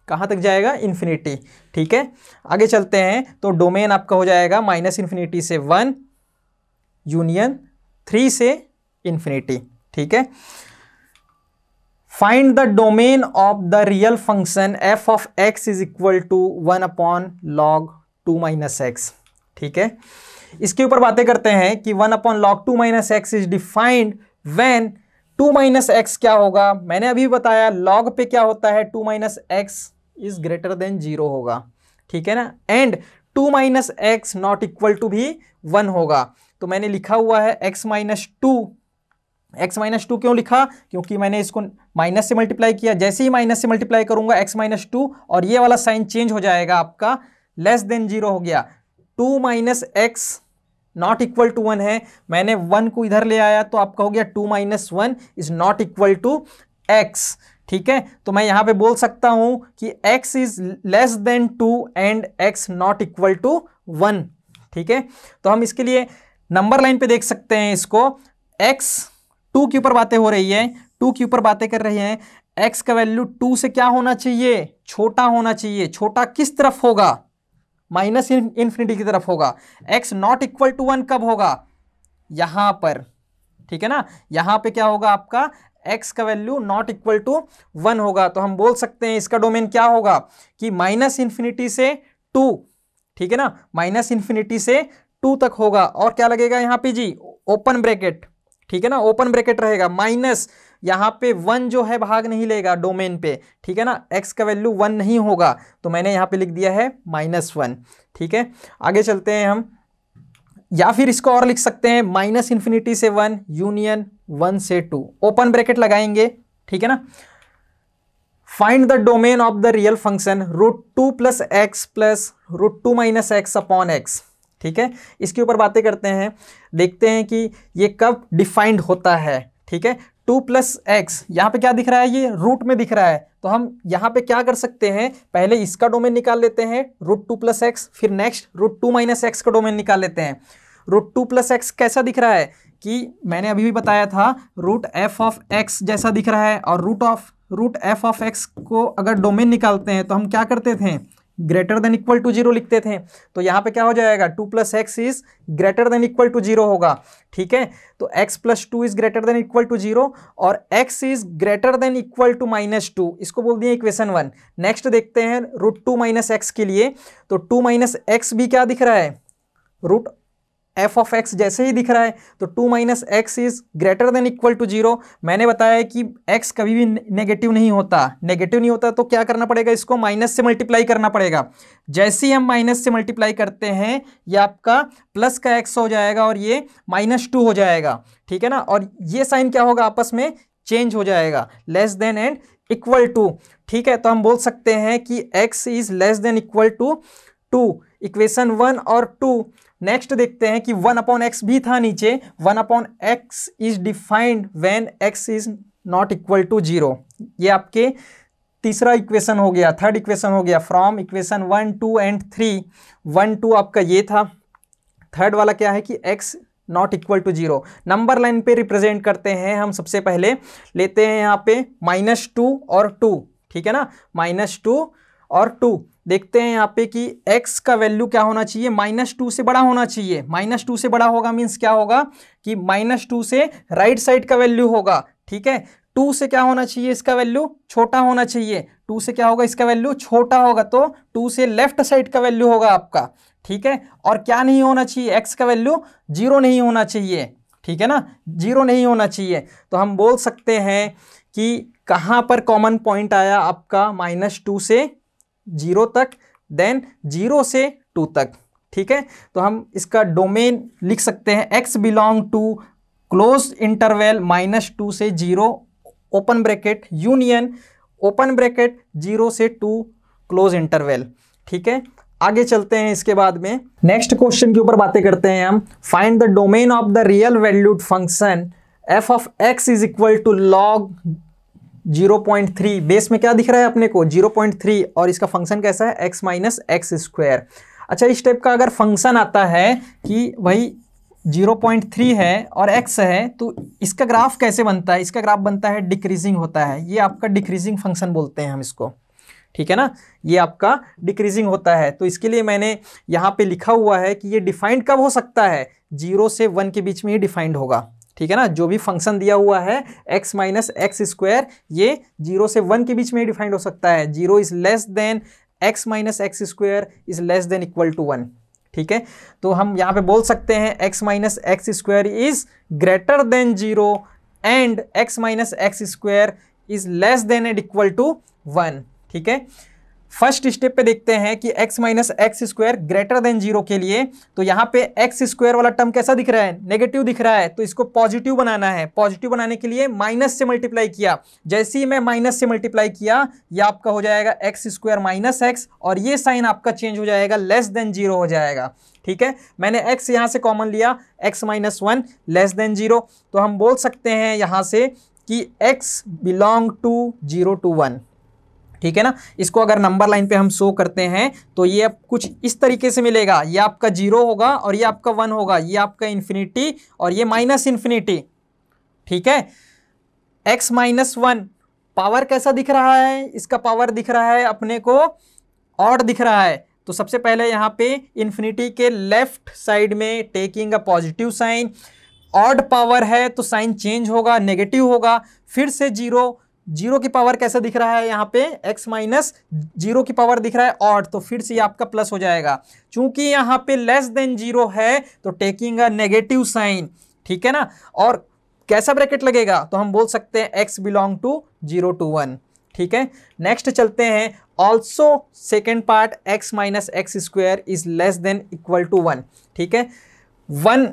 कहाँ तक जाएगा इन्फिनिटी ठीक है आगे चलते हैं तो डोमेन आपका हो जाएगा माइनस इन्फिनिटी से वन यूनियन थ्री से इन्फिनिटी ठीक है find the domain of the real function f of x is equal to one upon log two minus x ठीक है इसके ऊपर बातें करते हैं कि one upon log two minus x is defined when two minus x क्या होगा मैंने अभी बताया लॉग पे क्या होता है two minus x is greater than zero होगा ठीक है ना and two minus x not equal to भी वन होगा तो मैंने लिखा हुआ है x minus two x minus two क्यों लिखा क्योंकि मैंने इसको माइनस से मल्टीप्लाई किया जैसे ही माइनस से मल्टीप्लाई करूंगा एक्स माइनस टू और ये वाला साइन चेंज हो जाएगा आपका लेस देन जीरो हो गया two minus x not equal to one है मैंने वन को इधर ले आया तो आपका हो गया two minus one is not equal to x ठीक है तो मैं यहां पे बोल सकता हूं कि x is less than two and x not equal to one ठीक है तो हम इसके लिए नंबर लाइन पे देख सकते हैं इसको x टू के ऊपर बातें हो रही है टू के ऊपर बातें कर रहे हैं एक्स का वैल्यू टू से क्या होना चाहिए छोटा होना चाहिए छोटा किस तरफ होगा माइनस इन्फिनिटी की तरफ होगा x not equal to one कब होगा यहां पर ठीक है ना यहां पे क्या होगा आपका एक्स का value not equal to one होगा तो हम बोल सकते हैं इसका डोमेन क्या होगा कि माइनस इन्फिनिटी से टू ठीक है ना माइनस इन्फिनिटी से टू तक होगा और क्या लगेगा यहाँ पे जी ओपन ब्रैकेट ठीक है ना ओपन ब्रैकेट रहेगा माइनस यहाँ पे वन जो है भाग नहीं लेगा डोमेन पे ठीक है ना एक्स का वैल्यू वन नहीं होगा तो मैंने यहाँ पे लिख दिया है माइनस वन ठीक है आगे चलते हैं हम या फिर इसको और लिख सकते हैं माइनस इन्फिनिटी से वन यूनियन वन से टू ओपन ब्रैकेट लगाएंगे ठीक है ना find the domain of the real function root two plus x plus root two minus x upon x ठीक है इसके ऊपर बातें करते हैं देखते हैं कि ये कब डिफाइंड होता है ठीक है टू प्लस एक्स यहाँ पे क्या दिख रहा है ये रूट में दिख रहा है तो हम यहाँ पे क्या कर सकते हैं पहले इसका डोमेन निकाल लेते हैं रूट टू प्लस एक्स फिर next root two minus x का डोमेन निकाल लेते हैं रूट टू प्लस एक्स कैसा दिख रहा है कि मैंने अभी भी बताया था रूट एफ ऑफ एक्स जैसा दिख रहा है और root of root f of x को अगर डोमेन निकालते हैं तो हम क्या करते थे greater than equal to zero लिखते थे तो यहाँ पे क्या हो जाएगा two plus x is greater than equal to zero होगा ठीक है तो x plus two is greater than equal to zero और x is greater than equal to minus two इसको बोल दिए इक्वेशन वन नेक्स्ट देखते हैं रूट टू माइनस एक्स के लिए तो टू माइनस एक्स भी क्या दिख रहा है रूट एफ ऑफ एक्स जैसे ही दिख रहा है तो two minus x is greater than equal to zero मैंने बताया है कि एक्स कभी भी नेगेटिव नहीं होता नेगेटिव नहीं होता तो क्या करना पड़ेगा इसको माइनस से मल्टीप्लाई करना पड़ेगा जैसे ही हम माइनस से मल्टीप्लाई करते हैं ये आपका प्लस का एक्स हो जाएगा और ये माइनस टू हो जाएगा ठीक है ना और ये साइन क्या होगा आपस में चेंज हो जाएगा less than and equal to ठीक है तो हम बोल सकते हैं कि x is less than equal to two equation one और टू नेक्स्ट देखते हैं कि वन अपॉन एक्स भी था नीचे one upon x is defined when x is not equal to zero आपके तीसरा इक्वेशन हो गया थर्ड इक्वेशन हो गया from equation one two and three one two आपका ये था थर्ड वाला क्या है कि x not equal to zero number line पे रिप्रेजेंट करते हैं हम सबसे पहले लेते हैं यहाँ पे माइनस टू और टू ठीक है ना माइनस टू और टू देखते हैं यहाँ पे कि x का वैल्यू क्या होना चाहिए माइनस टू से बड़ा होना चाहिए माइनस टू से बड़ा होगा मीन्स क्या होगा कि माइनस टू से राइट साइड का वैल्यू होगा ठीक है टू से क्या होना चाहिए इसका वैल्यू छोटा होना चाहिए टू से क्या होगा इसका वैल्यू छोटा होगा तो टू से लेफ्ट साइड का वैल्यू होगा आपका ठीक है और क्या नहीं होना चाहिए एक्स का वैल्यू जीरो नहीं होना चाहिए ठीक है ना जीरो नहीं होना चाहिए तो हम बोल सकते हैं कि कहाँ पर कॉमन पॉइंट आया आपका माइनस टू से जीरो तक देन जीरो से टू तक ठीक है तो हम इसका डोमेन लिख सकते हैं x belong to close interval minus two से zero open bracket union open bracket zero से टू क्लोज इंटरवेल ठीक है आगे चलते हैं इसके बाद में नेक्स्ट क्वेश्चन के ऊपर बातें करते हैं हम find the domain of the real valued function f of x is equal to log 0.3 base में क्या दिख रहा है अपने को 0.3 और इसका फंक्शन कैसा है x माइनस एक्स स्क्वायर अच्छा इस टाइप का अगर फंक्शन आता है कि भाई 0.3 है और x है तो इसका ग्राफ कैसे बनता है इसका ग्राफ बनता है डिक्रीजिंग होता है ये आपका डिक्रीजिंग फंक्शन बोलते हैं हम इसको ठीक है ना ये आपका डिक्रीजिंग होता है तो इसके लिए मैंने यहाँ पे लिखा हुआ है कि ये डिफाइंड कब हो सकता है जीरो से वन के बीच में ये डिफाइंड होगा ठीक है ना जो भी फंक्शन दिया हुआ है एक्स माइनस एक्स स्क्वायर ये जीरो से वन के बीच में डिफाइंड हो सकता है zero is less than x minus x square is less than equal to one ठीक है तो हम यहाँ पे बोल सकते हैं x minus x square is greater than zero and x minus x square is less than and equal to one ठीक है फर्स्ट स्टेप पे देखते हैं कि x minus x square greater than zero के लिए तो यहाँ पे एक्स स्क्वायर वाला टर्म कैसा दिख रहा है नेगेटिव दिख रहा है तो इसको पॉजिटिव बनाना है पॉजिटिव बनाने के लिए माइनस से मल्टीप्लाई किया जैसे ही मैं माइनस से मल्टीप्लाई किया ये आपका हो जाएगा एक्स स्क्वायर माइनस एक्स और ये साइन आपका चेंज हो जाएगा लेस देन जीरो हो जाएगा ठीक है मैंने एक्स यहाँ से कॉमन लिया x minus one less than zero तो हम बोल सकते हैं यहाँ से कि x belong to zero to one ठीक है ना इसको अगर नंबर लाइन पे हम शो करते हैं तो ये अब कुछ इस तरीके से मिलेगा ये आपका जीरो होगा और ये आपका वन होगा ये आपका इन्फिनिटी और ये माइनस इन्फिनिटी ठीक है एक्स माइनस वन पावर कैसा दिख रहा है इसका पावर दिख रहा है अपने को ऑड दिख रहा है तो सबसे पहले यहाँ पे इन्फिनिटी के लेफ्ट साइड में taking a positive sign odd power है तो साइन चेंज होगा नेगेटिव होगा फिर से जीरो जीरो की पावर कैसे दिख रहा है यहाँ पे x माइनस जीरो की पावर दिख रहा है ऑट तो फिर से आपका प्लस हो जाएगा चूंकि यहाँ पे लेस देन जीरो है तो टेकिंग अ नेगेटिव साइन ठीक है ना और कैसा ब्रैकेट लगेगा तो हम बोल सकते हैं x belong to zero to one ठीक है नेक्स्ट चलते हैं also second part x minus x square is less than equal to one ठीक है वन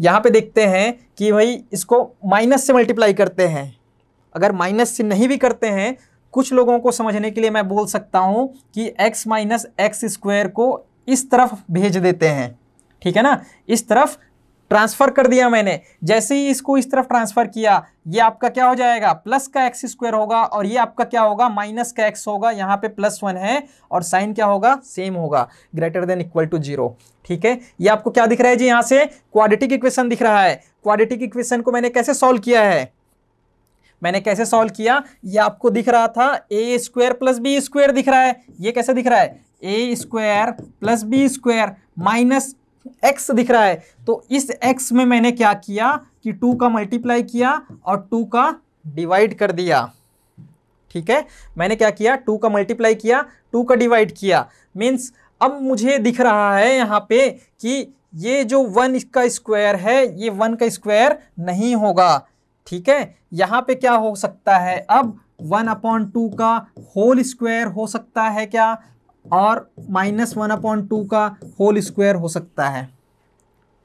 यहाँ पे देखते हैं कि भाई इसको माइनस से मल्टीप्लाई करते हैं अगर माइनस से नहीं भी करते हैं कुछ लोगों को समझने के लिए मैं बोल सकता हूं कि x माइनस एक्स स्क्वायर को इस तरफ भेज देते हैं ठीक है ना इस तरफ ट्रांसफ़र कर दिया मैंने जैसे ही इसको इस तरफ ट्रांसफ़र किया ये आपका क्या हो जाएगा प्लस का एक्स स्क्वायर होगा और ये आपका क्या होगा माइनस का एक्स होगा यहाँ पे प्लस वन है और साइन क्या होगा सेम होगा greater than equal to zero ठीक है ये आपको क्या दिख रहा है जी यहाँ से क्वाड्रेटिक इक्वेशन दिख रहा है क्वाड्रेटिक इक्वेशन को मैंने कैसे सॉल्व किया है मैंने कैसे सॉल्व किया ये आपको दिख रहा था a square plus b square दिख रहा है ये कैसे दिख रहा है a square plus b square minus x दिख रहा है तो इस एक्स में मैंने क्या किया कि टू का मल्टीप्लाई किया और टू का डिवाइड कर दिया ठीक है मैंने क्या किया टू का मल्टीप्लाई किया टू का डिवाइड किया मीन्स अब मुझे दिख रहा है यहाँ पे कि ये जो वन का स्क्वायर है ये वन का स्क्वायर नहीं होगा ठीक है यहां पे क्या हो सकता है अब वन अपॉन टू का होल स्क्वायर हो सकता है क्या और माइनस वन अपॉन टू का होल स्क्वायर हो सकता है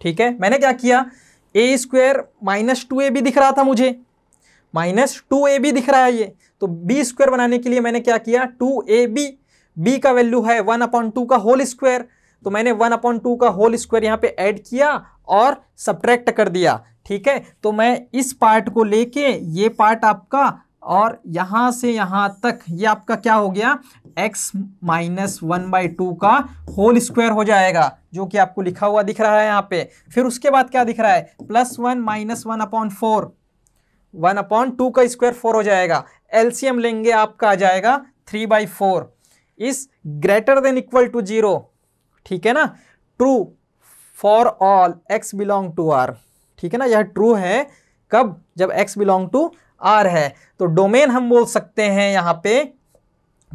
ठीक है मैंने क्या किया a square minus two a भी दिख रहा था मुझे माइनस टू ए भी दिख रहा है ये तो बी स्क्वायर बनाने के लिए मैंने क्या किया टू ए बी बी का वैल्यू है वन अपॉन टू का होल स्क्वायर तो मैंने वन अपॉन टू का होल स्क्वायर यहाँ पे ऐड किया और सब्ट्रैक्ट कर दिया ठीक है तो मैं इस पार्ट को लेके ये पार्ट आपका और यहाँ से यहाँ तक ये आपका क्या हो गया x minus one by two का होल स्क्वायर हो जाएगा जो कि आपको लिखा हुआ दिख रहा है यहाँ पे फिर उसके बाद क्या दिख रहा है plus one minus one upon four one upon two का स्क्वायर फोर हो जाएगा एलसीएम लेंगे आपका आ जाएगा three by four is greater than equal to zero ठीक है ना true for all x belong to R ठीक है ना यह ट्रू है कब जब एक्स बिलोंग टू आर है तो डोमेन हम बोल सकते हैं यहाँ पे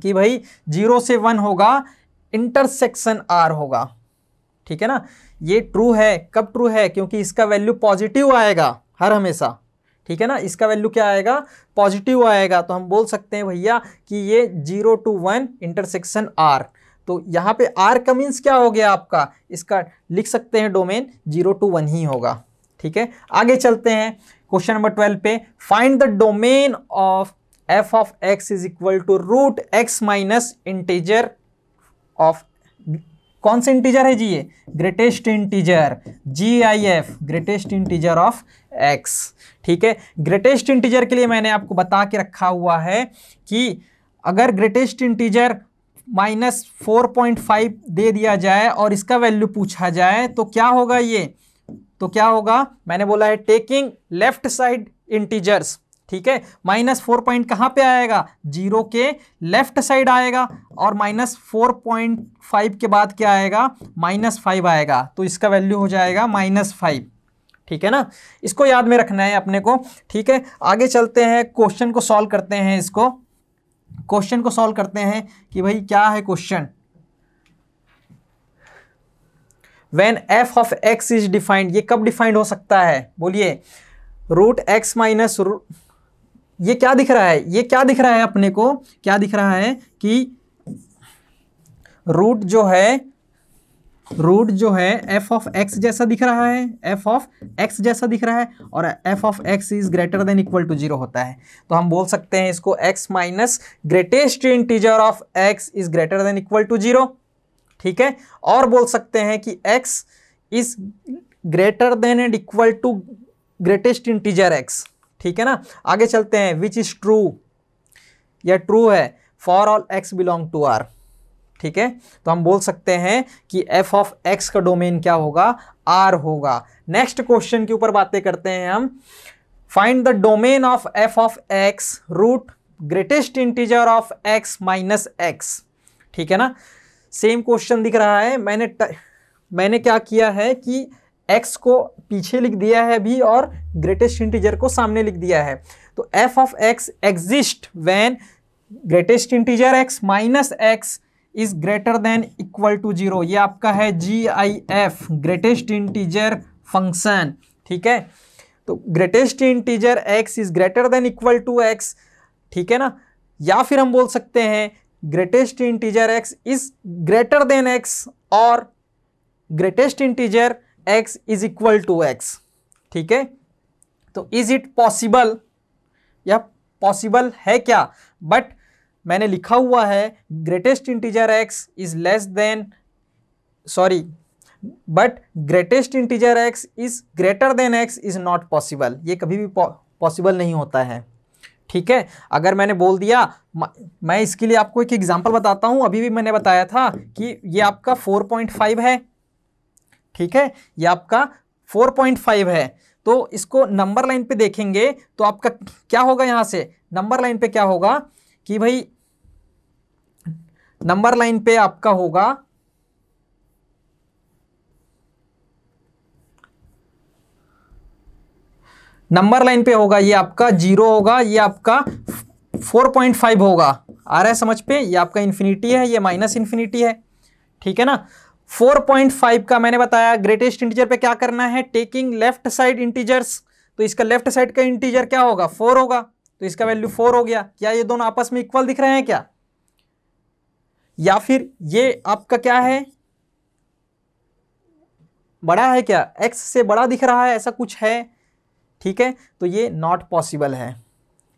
कि भाई जीरो से वन होगा इंटरसेक्शन आर होगा ठीक है ना ये ट्रू है कब ट्रू है क्योंकि इसका वैल्यू पॉजिटिव आएगा हर हमेशा ठीक है ना इसका वैल्यू क्या आएगा पॉजिटिव आएगा तो हम बोल सकते हैं भैया कि ये zero to one intersection R तो यहाँ पे आर मीन्स क्या हो गया आपका इसका लिख सकते हैं डोमेन जीरो टू वन ही होगा ठीक है आगे चलते हैं क्वेश्चन नंबर ट्वेल्व पे find the domain of f of x is equal to root x minus integer of कौन सा इंटीजर है जी ये greatest integer G I F greatest integer of x ठीक है ग्रेटेस्ट इंटीजर के लिए मैंने आपको बता के रखा हुआ है कि अगर greatest integer minus four point five दे दिया जाए और इसका वैल्यू पूछा जाए तो क्या होगा ये तो क्या होगा मैंने बोला है टेकिंग लेफ्ट साइड इंटीजर्स ठीक है माइनस फोर पॉइंट कहाँ पे आएगा जीरो के लेफ्ट साइड आएगा और माइनस फोर पॉइंट फाइव के बाद क्या आएगा माइनस फाइव आएगा तो इसका वैल्यू हो जाएगा माइनस फाइव ठीक है ना इसको याद में रखना है अपने को ठीक है आगे चलते हैं क्वेश्चन को सॉल्व करते हैं इसको क्वेश्चन को सॉल्व करते हैं कि भाई क्या है question when f of x is defined ये कब डिफाइंड हो सकता है बोलिए रूट एक्स माइनस ये क्या दिख रहा है ये क्या दिख रहा है अपने को क्या दिख रहा है कि रूट जो है रूट जो है एफ ऑफ एक्स जैसा दिख रहा है एफ ऑफ एक्स जैसा दिख रहा है और f of x is greater than equal to zero होता है तो हम बोल सकते हैं इसको x minus greatest integer of x is greater than equal to zero ठीक है और बोल सकते हैं कि x is greater than and equal to greatest integer x ठीक है ना आगे चलते हैं विच इज ट्रू या ट्रू है for all x belong to R ठीक है तो हम बोल सकते हैं कि एफ ऑफ एक्स का डोमेन क्या होगा आर होगा नेक्स्ट क्वेश्चन के ऊपर बातें करते हैं हम find the domain of f of x root greatest integer of x minus x ठीक है ना सेम क्वेश्चन दिख रहा है मैंने त, मैंने क्या किया है कि एक्स को पीछे लिख दिया है अभी और ग्रेटेस्ट इंटीजर को सामने लिख दिया है तो f of x exist when greatest integer x minus x is greater than equal to zero ये आपका है G I F greatest integer function ठीक है तो greatest integer x is greater than equal to x ठीक है ना या फिर हम बोल सकते हैं greatest integer x is greater than x और greatest integer x is equal to x ठीक है तो इज इट पॉसिबल या पॉसिबल है क्या बट मैंने लिखा हुआ है greatest integer x is less than sorry but greatest integer x is greater than x is not possible ये कभी भी पॉसिबल नहीं होता है ठीक है अगर मैंने बोल दिया मैं इसके लिए आपको एक एग्जांपल बताता हूँ अभी भी मैंने बताया था कि ये आपका 4.5 है ठीक है ये आपका 4.5 है तो इसको नंबर लाइन पे देखेंगे तो आपका क्या होगा यहाँ से नंबर लाइन पे क्या होगा कि भाई नंबर लाइन पे आपका होगा नंबर लाइन पे होगा ये आपका जीरो होगा ये आपका फोर पॉइंट फाइव होगा आ रहा है समझ पे ये आपका इन्फिनिटी है ये माइनस इन्फिनिटी है ठीक है ना फोर पॉइंट फाइव का मैंने बताया ग्रेटेस्ट इंटीजर पे क्या करना है टेकिंग लेफ्ट साइड इंटीजर्स तो इसका लेफ्ट साइड का इंटीजर क्या होगा फोर होगा तो इसका वैल्यू फोर हो गया क्या ये दोनों आपस में इक्वल दिख रहे हैं क्या या फिर ये आपका क्या है बड़ा है क्या एक्स से बड़ा दिख रहा है ऐसा कुछ है ठीक है तो ये नॉट पॉसिबल है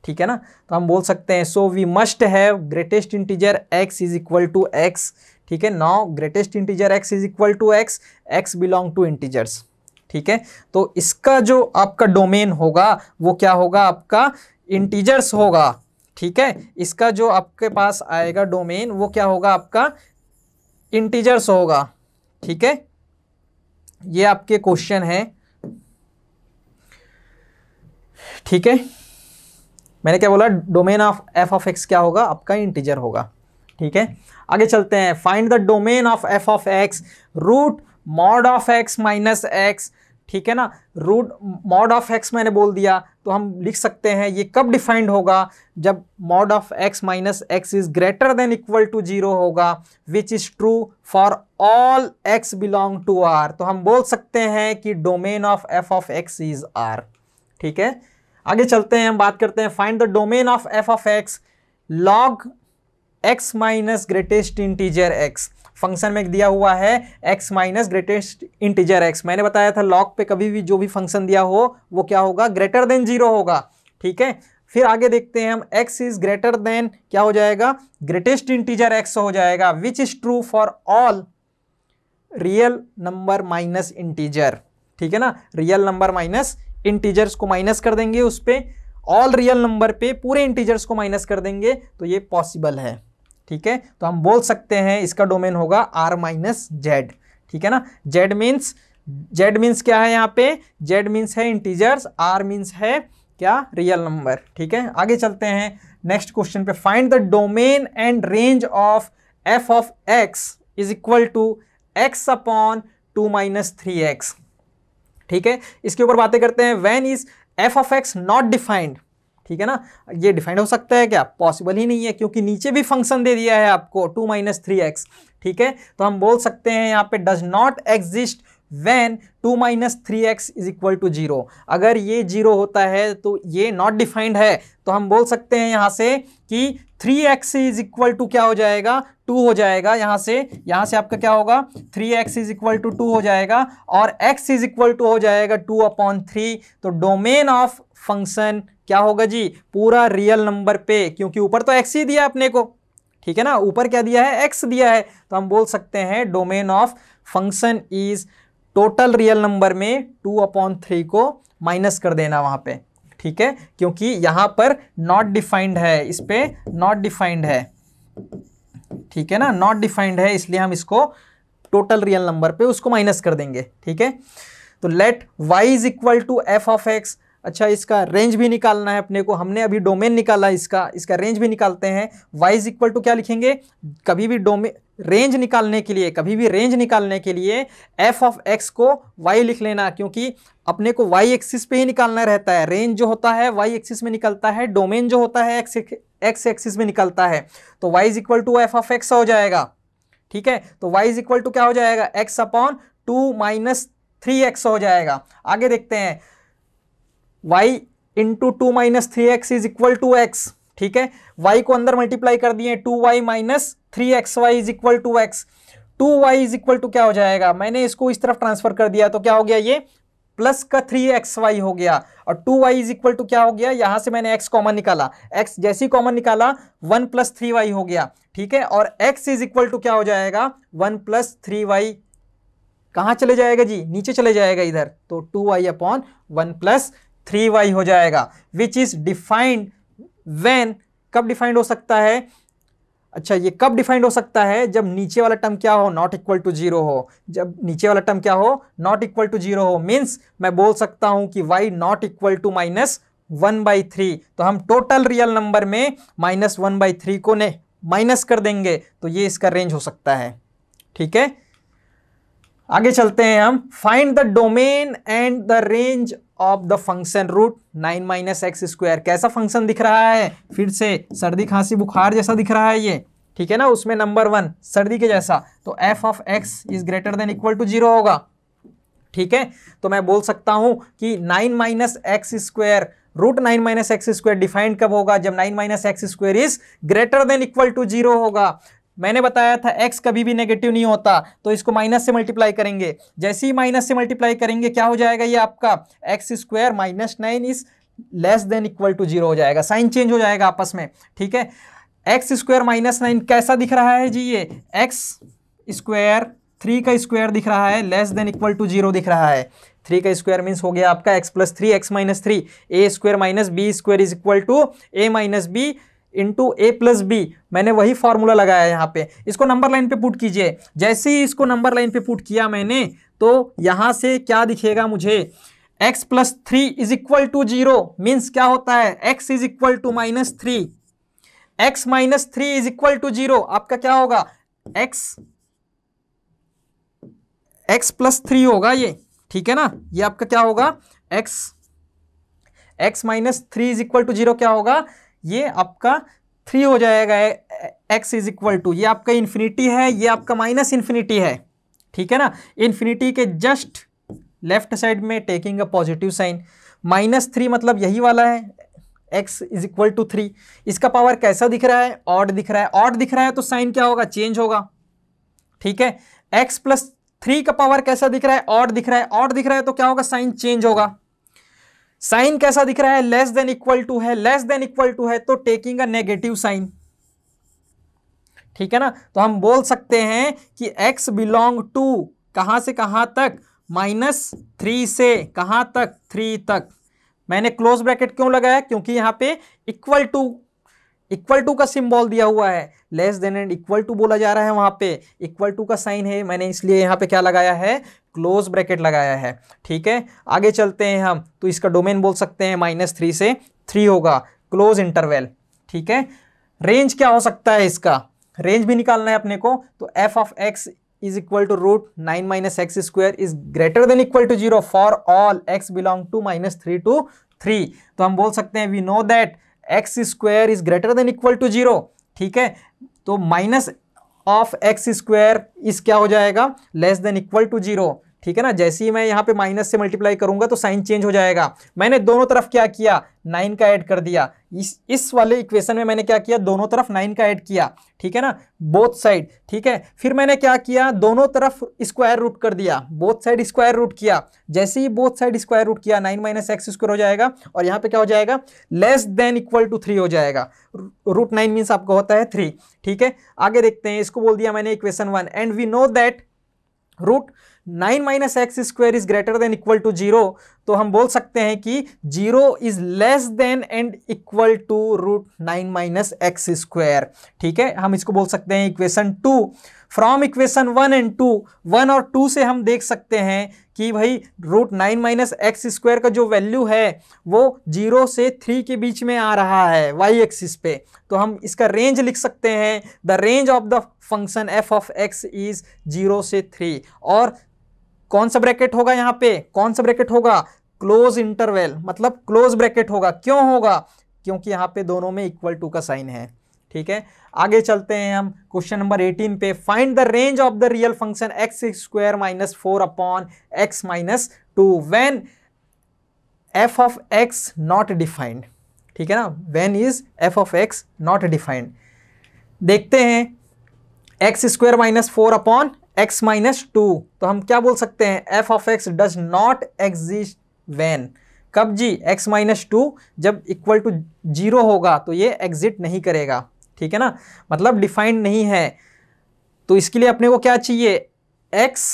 ठीक है ना तो हम बोल सकते हैं so we must have greatest integer x is equal to x ठीक है now greatest integer x is equal to x x belong to integers ठीक है तो इसका जो आपका डोमेन होगा वो क्या होगा आपका इंटीजर्स होगा ठीक है इसका जो आपके पास आएगा डोमेन वो क्या होगा आपका इंटीजर्स होगा ठीक है ये आपके क्वेश्चन है ठीक है मैंने क्या बोला domain of f of x क्या होगा आपका इंटीजर होगा ठीक है आगे चलते हैं find the domain of f of x root mod of x minus x ठीक है ना रूट मॉड ऑफ एक्स मैंने बोल दिया तो हम लिख सकते हैं ये कब डिफाइंड होगा जब mod of x minus x is greater than equal to zero होगा which is true for all x belong to R तो हम बोल सकते हैं कि domain of f of x is R ठीक है आगे चलते हैं हम बात करते हैं find the domain of f of x log x minus greatest integer x function में दिया हुआ है x minus greatest integer x मैंने बताया था लॉक पे कभी भी जो भी फंक्शन दिया हो वो क्या होगा ग्रेटर देन जीरो होगा ठीक है फिर आगे देखते हैं हम x इज ग्रेटर देन क्या हो जाएगा ग्रेटेस्ट इंटीजर x हो जाएगा which is true for all real number minus integer ठीक है ना रियल नंबर माइनस इंटीजर्स को माइनस कर देंगे उस पर ऑल रियल नंबर पे पूरे इंटीजर्स को माइनस कर देंगे तो ये पॉसिबल है ठीक है तो हम बोल सकते हैं इसका डोमेन होगा आर माइनस जेड ठीक है ना जेड मीन्स जेड मीन्स क्या है यहाँ पे जेड मीन्स है इंटीजर्स आर मीन्स है क्या रियल नंबर ठीक है आगे चलते हैं नेक्स्ट क्वेश्चन पे find the domain and range of f of x is equal to x upon two minus three x ठीक है इसके ऊपर बातें करते हैं when is f of x not defined ठीक है ना ये डिफाइंड हो सकता है क्या पॉसिबल ही नहीं है क्योंकि नीचे भी फंक्शन दे दिया है आपको टू माइनस थ्री एक्स ठीक है तो हम बोल सकते हैं यहाँ पे does not exist when two minus three x is equal to zero अगर ये जीरो होता है तो ये नॉट डिफाइंड है तो हम बोल सकते हैं यहाँ से कि three x is equal to क्या हो जाएगा टू हो जाएगा यहाँ से यहाँ से आपका क्या होगा three x is equal to two हो जाएगा और एक्स इज इक्वल टू हो जाएगा टू अपॉन थ्री तो डोमेन ऑफ फंक्शन क्या होगा जी पूरा रियल नंबर पे क्योंकि ऊपर तो एक्स ही दिया अपने को ठीक है ना ऊपर क्या दिया है एक्स दिया है तो हम बोल सकते हैं domain of function is total real number में टू अपॉन थ्री को माइनस कर देना वहां पे ठीक है क्योंकि यहां पर नॉट डिफाइंड है इस पर नॉट डिफाइंड है ठीक है ना नॉट डिफाइंड है इसलिए हम इसको टोटल रियल नंबर पे उसको माइनस कर देंगे ठीक है तो let y is equal to f of x अच्छा इसका रेंज भी निकालना है अपने को हमने अभी डोमेन निकाला इसका इसका रेंज भी निकालते हैं वाई इज इक्वल टू क्या लिखेंगे कभी भी डोमेन रेंज निकालने के लिए कभी भी रेंज निकालने के लिए एफ ऑफ एक्स को वाई लिख लेना क्योंकि अपने को वाई एक्सिस पे ही निकालना रहता है रेंज जो होता है वाई एक्सिस में निकलता है डोमेन जो होता है एक्स एक्स एक्सिस में निकलता है तो y is equal to f of x हो जाएगा ठीक है तो वाई इज इक्वल टू क्या हो जाएगा x upon two minus three x हो जाएगा आगे देखते हैं y into two minus three x is equal to x ठीक है वाई को अंदर मल्टीप्लाई कर दिए two y minus three x y is equal to x two y is equal to क्या हो जाएगा मैंने इसको इस तरफ ट्रांसफर कर दिया तो क्या हो गया ये प्लस का थ्री एक्स वाई हो गया और two y is equal to क्या हो गया यहां से मैंने एक्स कॉमन निकाला एक्स जैसी कॉमन निकाला वन प्लस थ्री वाई हो गया ठीक है और एक्स इज इक्वल टू क्या हो जाएगा वन प्लस थ्री वाई कहां चले जाएगा जी नीचे चले जाएगा इधर तो two y upon one plus three y हो जाएगा विच इज़ डिफाइंड वेन कब डिफाइंड हो सकता है अच्छा ये कब डिफाइंड हो सकता है जब नीचे वाला टर्म क्या हो नॉट इक्वल टू जीरो हो जब नीचे वाला टर्म क्या हो नॉट इक्वल टू जीरो हो मीन्स मैं बोल सकता हूं कि y not equal to minus one by three तो हम टोटल रियल नंबर में माइनस वन बाई थ्री को ने माइनस कर देंगे तो ये इसका रेंज हो सकता है ठीक है आगे चलते हैं हम find the domain and the range of the function root nine minus x square कैसा फंक्शन दिख रहा है फिर से सर्दी खांसी बुखार जैसा दिख रहा है ये ठीक है ना उसमें नंबर वन सर्दी के जैसा तो f of x is greater than equal to zero होगा ठीक है तो मैं बोल सकता हूं कि nine minus x square root nine minus x square defined कब होगा जब nine minus x square is greater than equal to zero होगा मैंने बताया था x कभी भी नेगेटिव नहीं होता तो इसको माइनस से मल्टीप्लाई करेंगे जैसे ही माइनस से मल्टीप्लाई करेंगे क्या हो जाएगा ये आपका x square minus nine is less than equal to zero हो जाएगा साइन चेंज हो जाएगा आपस में ठीक है एक्स स्क्वायर माइनस नाइन कैसा दिख रहा है जी ये एक्स स्क्वायर थ्री का स्क्वायर दिख रहा है less than equal to zero दिख रहा है थ्री का स्क्वायर मीन्स हो गया आपका x plus three x minus three a square minus b square is equal to a minus b into a plus b मैंने वही फार्मूला लगाया है यहाँ पे इसको नंबर लाइन पे पुट कीजिए जैसे ही इसको नंबर लाइन पे पुट किया मैंने तो यहाँ से क्या दिखेगा मुझे x plus three is equal to zero means क्या होता है x is equal to minus three x minus three is equal to zero आपका क्या होगा x x प्लस थ्री होगा ये ठीक है ना ये आपका क्या होगा x x minus three is equal to zero क्या होगा ये आपका थ्री हो जाएगा एक्स इज इक्वल टू ये आपका इन्फिनिटी है ये आपका माइनस इन्फिनिटी है ठीक है ना इन्फिनिटी के जस्ट लेफ्ट साइड में taking a positive sign minus three मतलब यही वाला है x is equal to three इसका पावर कैसा दिख रहा है ऑड दिख रहा है ऑड दिख रहा है तो साइन क्या होगा चेंज होगा ठीक है एक्स प्लस थ्री का पावर कैसा दिख रहा है ऑड दिख रहा है ऑड दिख रहा है तो क्या होगा साइन चेंज होगा साइन कैसा दिख रहा है लेस देन इक्वल टू है लेस देन इक्वल टू है तो टेकिंग अ नेगेटिव साइन ठीक है ना तो हम बोल सकते हैं कि एक्स बिलोंग टू कहां से कहां तक माइनस थ्री से कहां तक थ्री तक मैंने क्लोज ब्रैकेट क्यों लगाया क्योंकि यहाँ पे इक्वल टू इक्वल टू का सिंबल दिया हुआ है less than and equal to बोला जा रहा है वहां पे इक्वल टू का साइन है मैंने इसलिए यहाँ पे क्या लगाया है क्लोज ब्रैकेट लगाया है ठीक है आगे चलते हैं हम तो इसका डोमेन बोल सकते हैं माइनस थ्री से थ्री होगा क्लोज इंटरवेल ठीक है रेंज क्या हो सकता है इसका रेंज भी निकालना है अपने को तो f of x is equal to root nine minus x square is greater than equal to zero for all x belong to minus three to three तो हम बोल सकते हैं we know that x square is greater than equal to zero ठीक है तो minus of x square इस क्या हो जाएगा less than equal to zero ठीक है ना जैसे ही मैं यहाँ पे माइनस से मल्टीप्लाई करूंगा तो साइन चेंज हो जाएगा मैंने दोनों तरफ क्या किया नाइन का ऐड कर दिया इस इस वाले इक्वेशन में मैंने क्या किया दोनों तरफ नाइन का ऐड किया ठीक है ना बोथ साइड ठीक है फिर मैंने क्या किया दोनों तरफ स्क्वायर रूट कर दिया बोथ साइड स्क्वायर रूट किया जैसे ही बोथ साइड स्क्वायर रूट किया नाइन माइनस एक्स स्क्वायर हो जाएगा और यहाँ पे क्या हो जाएगा less than equal to three हो जाएगा रूट नाइन मीन्स आपका होता है थ्री ठीक है आगे देखते हैं इसको बोल दिया मैंने equation one and we know that root nine minus x square is greater than equal to zero तो हम बोल सकते हैं कि zero is less than and equal to root nine minus x square ठीक है हम इसको बोल सकते हैं equation two from equation one and two one और टू से हम देख सकते हैं कि भाई root nine minus x square का जो वैल्यू है वो जीरो से थ्री के बीच में आ रहा है वाई एक्सिस पे तो हम इसका रेंज लिख सकते हैं the range of the function f of x is zero से थ्री और कौन सा ब्रैकेट होगा यहाँ पे कौन सा ब्रैकेट होगा क्लोज इंटरवेल मतलब क्लोज ब्रैकेट होगा क्यों होगा क्योंकि यहाँ पे दोनों में इक्वल टू का साइन है ठीक है आगे चलते हैं हम क्वेश्चन नंबर 18 पे find the range of the real function x square minus four upon x minus two when f of x not defined ठीक है ना when is f of x not defined देखते हैं x square minus four upon x minus two तो हम क्या बोल सकते हैं f of x does not exist when कब जी एक्स माइनस टू जब इक्वल टू जीरो होगा तो ये एग्जिट नहीं करेगा ठीक है ना मतलब डिफाइंड नहीं है तो इसके लिए अपने को क्या चाहिए एक्स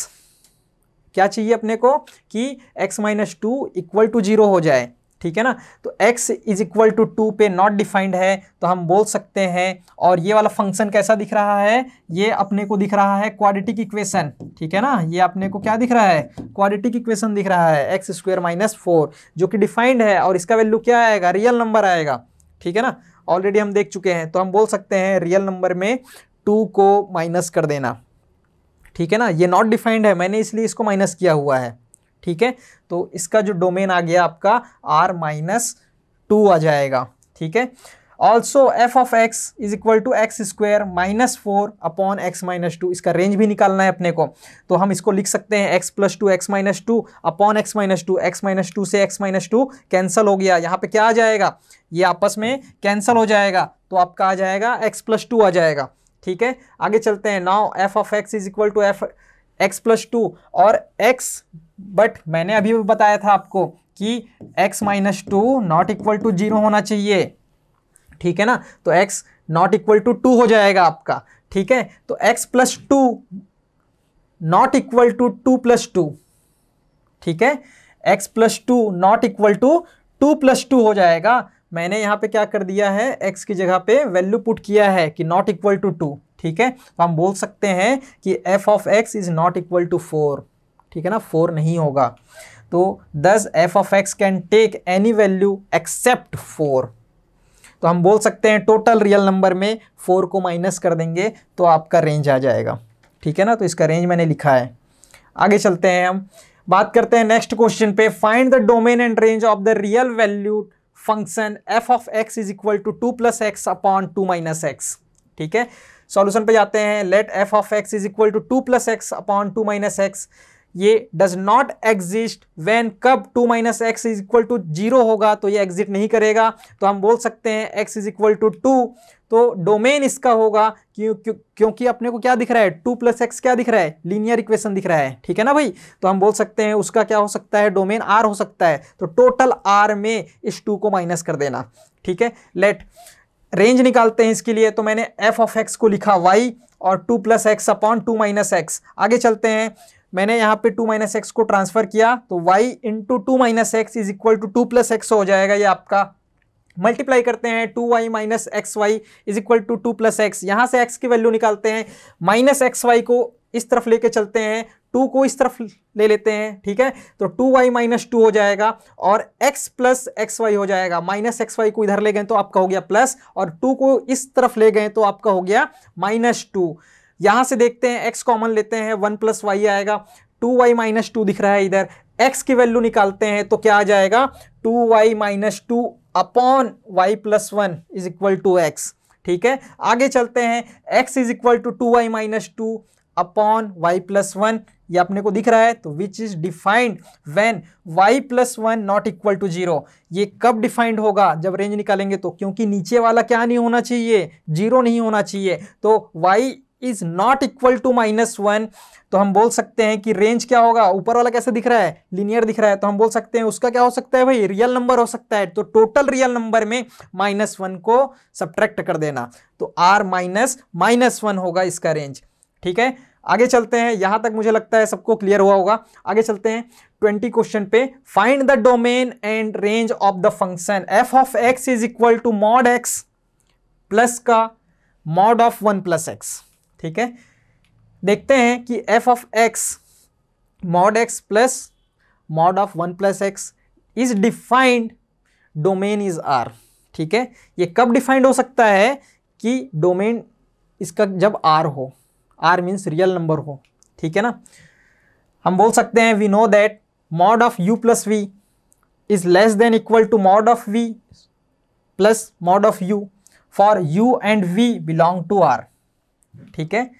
क्या चाहिए अपने को कि x minus two equal to zero हो जाए ठीक है ना तो x is equal to two पे नॉट डिफाइंड है तो हम बोल सकते हैं और ये वाला फंक्शन कैसा दिख रहा है ये अपने को दिख रहा है क्वाड्रेटिक इक्वेशन ठीक है ना ये अपने को क्या दिख रहा है क्वाड्रेटिक इक्वेशन दिख रहा है एक्स स्क्वेयर माइनस फोर जो कि डिफाइंड है और इसका वैल्यू क्या आएगा रियल नंबर आएगा ठीक है ना ऑलरेडी हम देख चुके हैं तो हम बोल सकते हैं रियल नंबर में टू को माइनस कर देना ठीक है ना ये नॉट डिफाइंड है मैंने इसलिए इसको माइनस किया हुआ है ठीक है तो इसका जो डोमेन आ गया आपका आर माइनस टू आ जाएगा ठीक है also f of x is equal to x square minus four upon x minus two इसका रेंज भी निकालना है अपने को तो हम इसको लिख सकते हैं x plus two x minus two upon x minus two x minus two से एक्स माइनस टू कैंसल हो गया यहाँ पे क्या आ जाएगा ये आपस में कैंसल हो जाएगा तो आपका आ जाएगा एक्स प्लस टू आ जाएगा ठीक है आगे चलते हैं now f of x is equal to f x plus two और एक्स बट मैंने अभी भी बताया था आपको कि x minus two not equal to zero होना चाहिए ठीक है ना तो x not equal to two हो जाएगा आपका ठीक है तो x plus two not equal to two plus two ठीक है x plus two not equal to two plus two हो जाएगा मैंने यहाँ पे क्या कर दिया है x की जगह पे वैल्यू पुट किया है कि नॉट इक्वल टू टू ठीक है तो हम बोल सकते हैं कि f ऑफ x is not equal to four ठीक है ना फोर नहीं होगा तो thus f of x can take any value except four तो हम बोल सकते हैं टोटल रियल नंबर में फोर को माइनस कर देंगे तो आपका रेंज आ जाएगा ठीक है ना तो इसका रेंज मैंने लिखा है आगे चलते हैं हम बात करते हैं नेक्स्ट क्वेश्चन पे find the domain and range of the real value function f of x is equal to two plus x upon two minus x ठीक है सॉल्यूशन पे जाते हैं let f of x is equal to two plus x upon two minus x ये does not exist when कब two minus x is equal to zero होगा तो ये एग्जिट नहीं करेगा तो हम बोल सकते हैं x is equal to two तो डोमेन इसका होगा क्यों क्यों क्योंकि अपने को क्या दिख रहा है टू प्लस एक्स क्या दिख रहा है लीनियर इक्वेशन दिख रहा है ठीक है ना भाई तो हम बोल सकते हैं उसका क्या हो सकता है डोमेन आर हो सकता है तो टोटल आर में इस टू को माइनस कर देना ठीक है लेट रेंज निकालते हैं इसके लिए तो मैंने एफ ऑफ एक्स को लिखा वाई और two plus x upon two minus x आगे चलते हैं मैंने यहाँ पे टू माइनस एक्स को ट्रांसफर किया तो y into two minus x is equal to two plus x हो जाएगा ये आपका मल्टीप्लाई करते हैं two y minus x y is equal to two plus x यहाँ से एक्स की वैल्यू निकालते हैं माइनस एक्स वाई को इस तरफ लेके चलते हैं टू को इस तरफ ले लेते हैं ठीक है तो टू वाई माइनस टू हो जाएगा और एक्स प्लस एक्स वाई हो जाएगा माइनस एक्स वाई को इधर ले गए तो आपका हो गया प्लस और टू को इस तरफ ले गए तो आपका हो गया माइनस टू यहां से देखते हैं एक्स कॉमन लेते हैं वन प्लस वाई आएगा टू वाई माइनस टू दिख रहा है इधर एक्स की वैल्यू निकालते हैं तो क्या आ जाएगा two y minus two upon y plus one is equal to x ठीक है आगे चलते हैं x is equal to two y minus two upon y plus one ये अपने को दिख रहा है तो which is defined when y plus one not equal to zero ये कब डिफाइंड होगा जब रेंज निकालेंगे तो क्योंकि नीचे वाला क्या नहीं होना चाहिए जीरो नहीं होना चाहिए तो y is not equal to minus one तो हम बोल सकते हैं कि रेंज क्या होगा ऊपर वाला कैसे दिख रहा है लिनियर दिख रहा है तो हम बोल सकते हैं उसका क्या हो सकता है भाई रियल नंबर हो सकता है तो टोटल रियल नंबर में माइनस वन को सब्ट्रैक्ट कर देना तो आर माइनस माइनस वन होगा इसका रेंज ठीक है आगे चलते हैं यहां तक मुझे लगता है सबको क्लियर हुआ होगा आगे चलते हैं ट्वेंटी क्वेश्चन पे find the domain and range of the function f of x is equal to mod x plus का mod of one plus x ठीक है देखते हैं कि f of x mod x plus mod of one plus x is defined domain is R ठीक है ये कब डिफाइंड हो सकता है कि डोमेन इसका जब आर हो आर मीन्स रियल नंबर हो ठीक है ना हम बोल सकते हैं we know that mod of u plus v is less than equal to mod of v plus mod of u for u and v belong to R ठीक है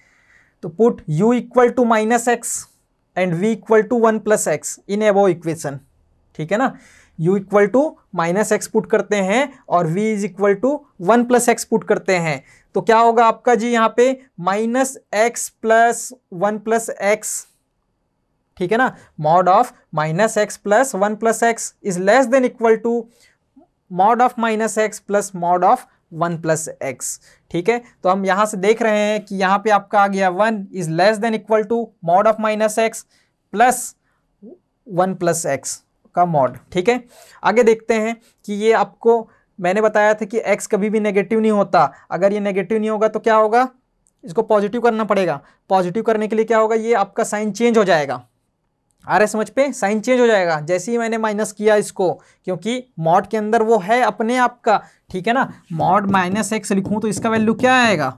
तो put u equal to minus x and v equal to one plus x in above equation ठीक है ना u equal to minus x put करते हैं और v is equal to one plus x put करते हैं तो क्या होगा आपका जी यहाँ पे minus x plus one plus x ठीक है ना mod of minus x plus one plus x is less than equal to mod of minus x plus mod of one plus x ठीक है तो हम यहाँ से देख रहे हैं कि यहाँ पे आपका आ गया one is less than equal to mod of minus x plus one plus x का मॉड ठीक है आगे देखते हैं कि ये आपको मैंने बताया था कि एक्स कभी भी नेगेटिव नहीं होता अगर ये नेगेटिव नहीं होगा तो क्या होगा इसको पॉजिटिव करना पड़ेगा पॉजिटिव करने के लिए क्या होगा ये आपका साइन चेंज हो जाएगा आ रहे समझ पे साइन चेंज हो जाएगा जैसे ही मैंने माइनस किया इसको क्योंकि मॉड के अंदर वो है अपने आप का ठीक है ना मॉड माइनस एक्स लिखूँ तो इसका वैल्यू क्या आएगा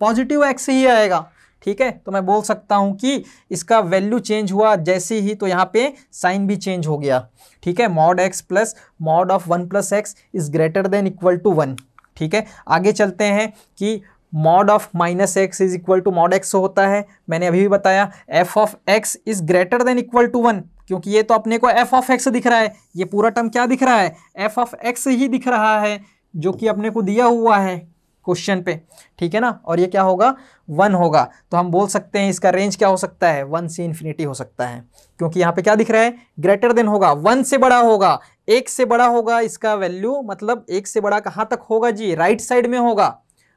पॉजिटिव एक्स ही आएगा ठीक है तो मैं बोल सकता हूँ कि इसका वैल्यू चेंज हुआ जैसे ही तो यहाँ पे साइन भी चेंज हो गया ठीक है mod x plus mod of one plus x is greater than equal to one ठीक है आगे चलते हैं कि mod of minus x is equal to mod x होता है मैंने अभी भी बताया f of x is greater than equal to one क्योंकि ये तो अपने को एफ ऑफ एक्स दिख रहा है ये पूरा टर्म क्या दिख रहा है एफ ऑफ एक्स ही दिख रहा है जो कि अपने को दिया हुआ है क्वेश्चन पे ठीक है ना और ये क्या होगा वन होगा तो हम बोल सकते हैं इसका रेंज क्या हो सकता है वन से इन्फिनिटी हो सकता है क्योंकि यहाँ पे क्या दिख रहा है ग्रेटर देन होगा वन से बड़ा होगा एक से बड़ा होगा इसका वैल्यू मतलब एक से बड़ा कहाँ तक होगा जी राइट साइड में होगा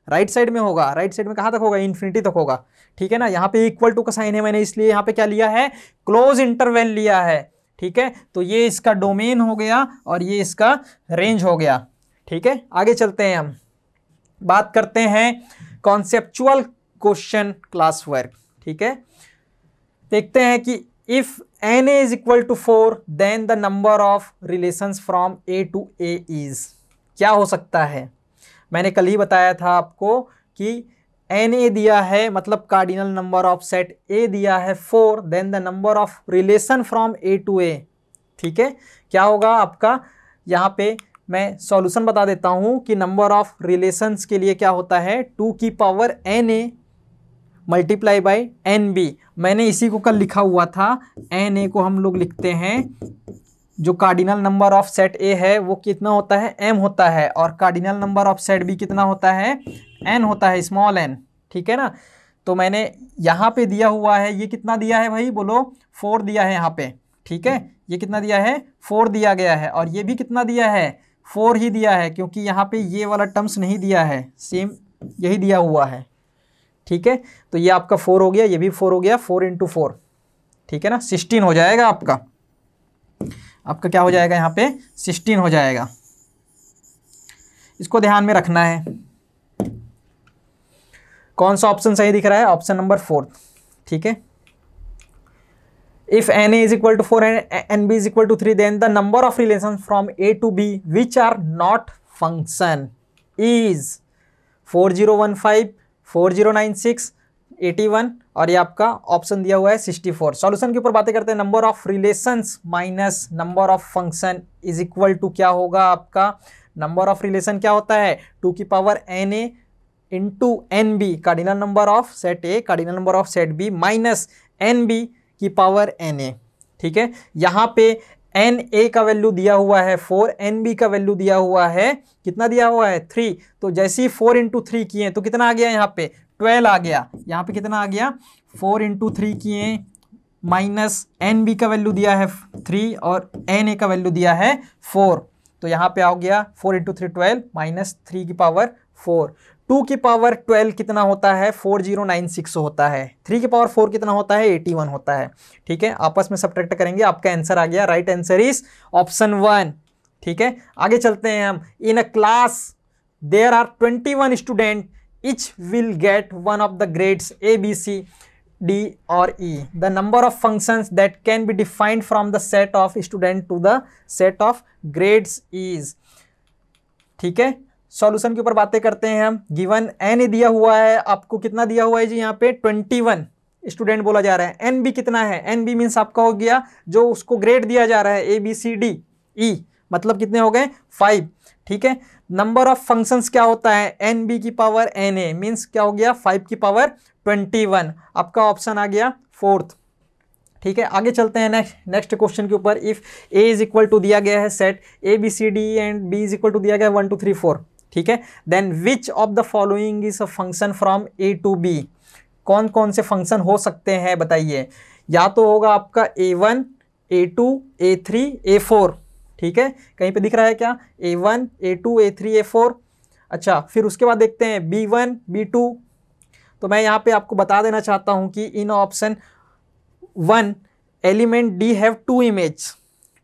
राइट साइड में होगा राइट साइड में कहाँ तक होगा इन्फिनिटी तक होगा ठीक है ना यहाँ पे इक्वल टू का साइन है मैंने इसलिए यहाँ पे क्या लिया है क्लोज इंटरवेल लिया है ठीक है तो ये इसका डोमेन हो गया और ये इसका रेंज हो गया ठीक है आगे चलते हैं हम बात करते हैं कॉन्सेप्चुअल क्वेश्चन क्लास वर्क ठीक है देखते हैं कि if n is equal to four then the number of relations from A to A is क्या हो सकता है मैंने कल ही बताया था आपको कि एन ए दिया है मतलब cardinal number of set A दिया है four then the number of relation from A to A ठीक है क्या होगा आपका यहाँ पे मैं सॉल्यूशन बता देता हूँ कि नंबर ऑफ रिलेशंस के लिए क्या होता है टू की power n A multiply by n B मैंने इसी को कल लिखा हुआ था एन ए को हम लोग लिखते हैं जो cardinal number of set A है वो कितना होता है एम होता है और cardinal number of set B कितना होता है एन होता है स्मॉल एन ठीक है ना तो मैंने यहाँ पे दिया हुआ है ये कितना दिया है भाई बोलो फोर दिया है यहाँ पे ठीक है ये कितना दिया है फोर दिया गया है और ये भी कितना दिया है फोर ही दिया है क्योंकि यहाँ पे ये वाला टर्म्स नहीं दिया है सेम यही दिया हुआ है ठीक है तो ये आपका फोर हो गया ये भी फोर हो गया फोर इंटू फोर ठीक है ना सिक्सटीन हो जाएगा आपका आपका क्या हो जाएगा यहाँ पे सिक्सटीन हो जाएगा इसको ध्यान में रखना है कौन सा ऑप्शन सही दिख रहा है ऑप्शन नंबर फोर्थ ठीक है if n A is equal to four and n B is equal to three then the number of relation from A to B which are not function is four zero one five four zero nine six 81 और ये आपका option दिया हुआ है 64 solution के ऊपर बातें करते हैं number of relations minus number of function is equal to क्या होगा आपका नंबर ऑफ रिलेशन क्या होता है टू की power n A into n B cardinal number of set A cardinal number of set B minus n B की power n A ठीक है यहाँ पे एन ए का वैल्यू दिया हुआ है फोर एन बी का वैल्यू दिया हुआ है कितना दिया हुआ है थ्री तो जैसे ही फोर इंटू थ्री किए तो कितना आ गया यहाँ पे ट्वेल्व आ गया यहाँ पे कितना आ गया फोर इंटू थ्री किए माइनस एन बी का वैल्यू दिया है थ्री और एन ए का वैल्यू दिया है फोर तो यहाँ पे आ गया four into three twelve minus three की पावर फोर टू की पावर ट्वेल्व कितना होता है फोर जीरो नाइन सिक्स होता है थ्री की पावर फोर कितना होता है एटी वन होता है ठीक है आपस में सब्ट्रैक्ट करेंगे आपका आंसर आ गया right answer is option one ठीक है आगे चलते हैं हम in a class there are twenty one student each will get one of the grades A B C D और E the number of function that can be defined from the set of student to the set of grades is ठीक है solution के ऊपर बातें करते हैं हम given an दिया हुआ है आपको कितना दिया हुआ है जी यहाँ पे ट्वेंटी वन स्टूडेंट बोला जा रहा है एन बी कितना है एन बी मीन्स आपका हो गया जो उसको ग्रेड दिया जा रहा है ए बी सी डी ई मतलब कितने हो गए फाइव ठीक है नंबर ऑफ फंक्शंस क्या होता है एन बी की पावर एन ए मीन्स क्या हो गया फाइव की पावर ट्वेंटी वन आपका ऑप्शन आ गया फोर्थ ठीक है आगे चलते हैं नेक्स्ट नेक्स्ट क्वेश्चन के ऊपर if A is equal to दिया गया है set A B C D and B is equal to दिया गया है वन टू थ्री फोर ठीक है then which of the following is a function from A to B कौन कौन से फंक्शन हो सकते हैं बताइए या तो होगा आपका A one A to A three A four ठीक है कहीं पे दिख रहा है क्या A one A to A three A four अच्छा फिर उसके बाद देखते हैं बी वन बी टू तो मैं यहाँ पे आपको बता देना चाहता हूँ कि in option one element D have two image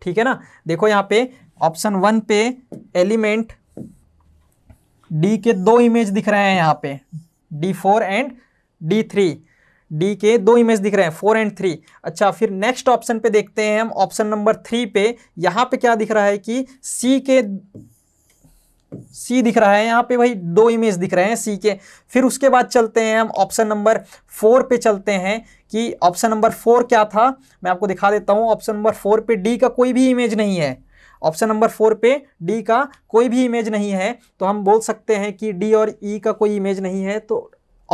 ठीक है ना देखो यहाँ पे ऑप्शन वन पे एलिमेंट डी के दो इमेज दिख रहे हैं यहाँ पे D four and D three D के दो इमेज दिख रहे हैं फोर एंड थ्री अच्छा फिर नेक्स्ट ऑप्शन पे देखते हैं हम ऑप्शन नंबर थ्री पे यहाँ पे क्या दिख रहा है कि सी के सी दिख रहा है यहाँ पे भाई दो इमेज दिख रहे हैं सी के फिर उसके बाद चलते हैं हम ऑप्शन नंबर फोर पे चलते हैं कि ऑप्शन नंबर फोर क्या था मैं आपको दिखा देता हूँ ऑप्शन नंबर फोर पे डी का कोई भी इमेज नहीं है ऑप्शन नंबर फोर पे डी का कोई भी इमेज नहीं है तो हम बोल सकते हैं कि डी और ई e का कोई इमेज नहीं है तो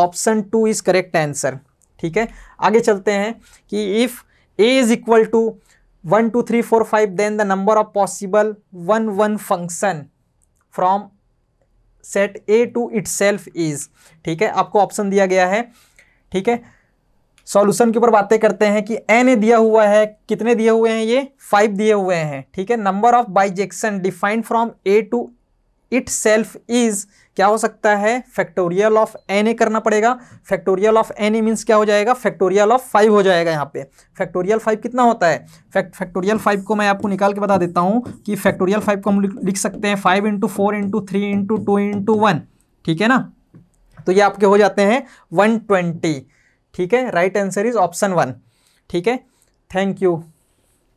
option two is correct answer ठीक है आगे चलते हैं कि if A is equal to one two three four five then the number of possible one one function from set A to itself is ठीक है आपको ऑप्शन दिया गया है ठीक है सॉल्यूशन के ऊपर बातें करते हैं कि एन ए दिया हुआ है कितने दिए हुए हैं ये फाइव दिए हुए हैं ठीक है number of bijection defined from A to itself is क्या हो सकता है फैक्टोरियल ऑफ एन ए करना पड़ेगा factorial of n A means क्या हो जाएगा फैक्टोरियल ऑफ फाइव हो जाएगा यहाँ पे फैक्टोरियल फाइव कितना होता है फैक्ट फैक्टोरियल फाइव को मैं आपको निकाल के बता देता हूँ कि फैक्टोरियल फाइव को हम लिख सकते हैं five into four into three into two into one ठीक है ना तो ये आपके हो जाते हैं वन ट्वेंटी ठीक है right answer is option one ठीक है थैंक यू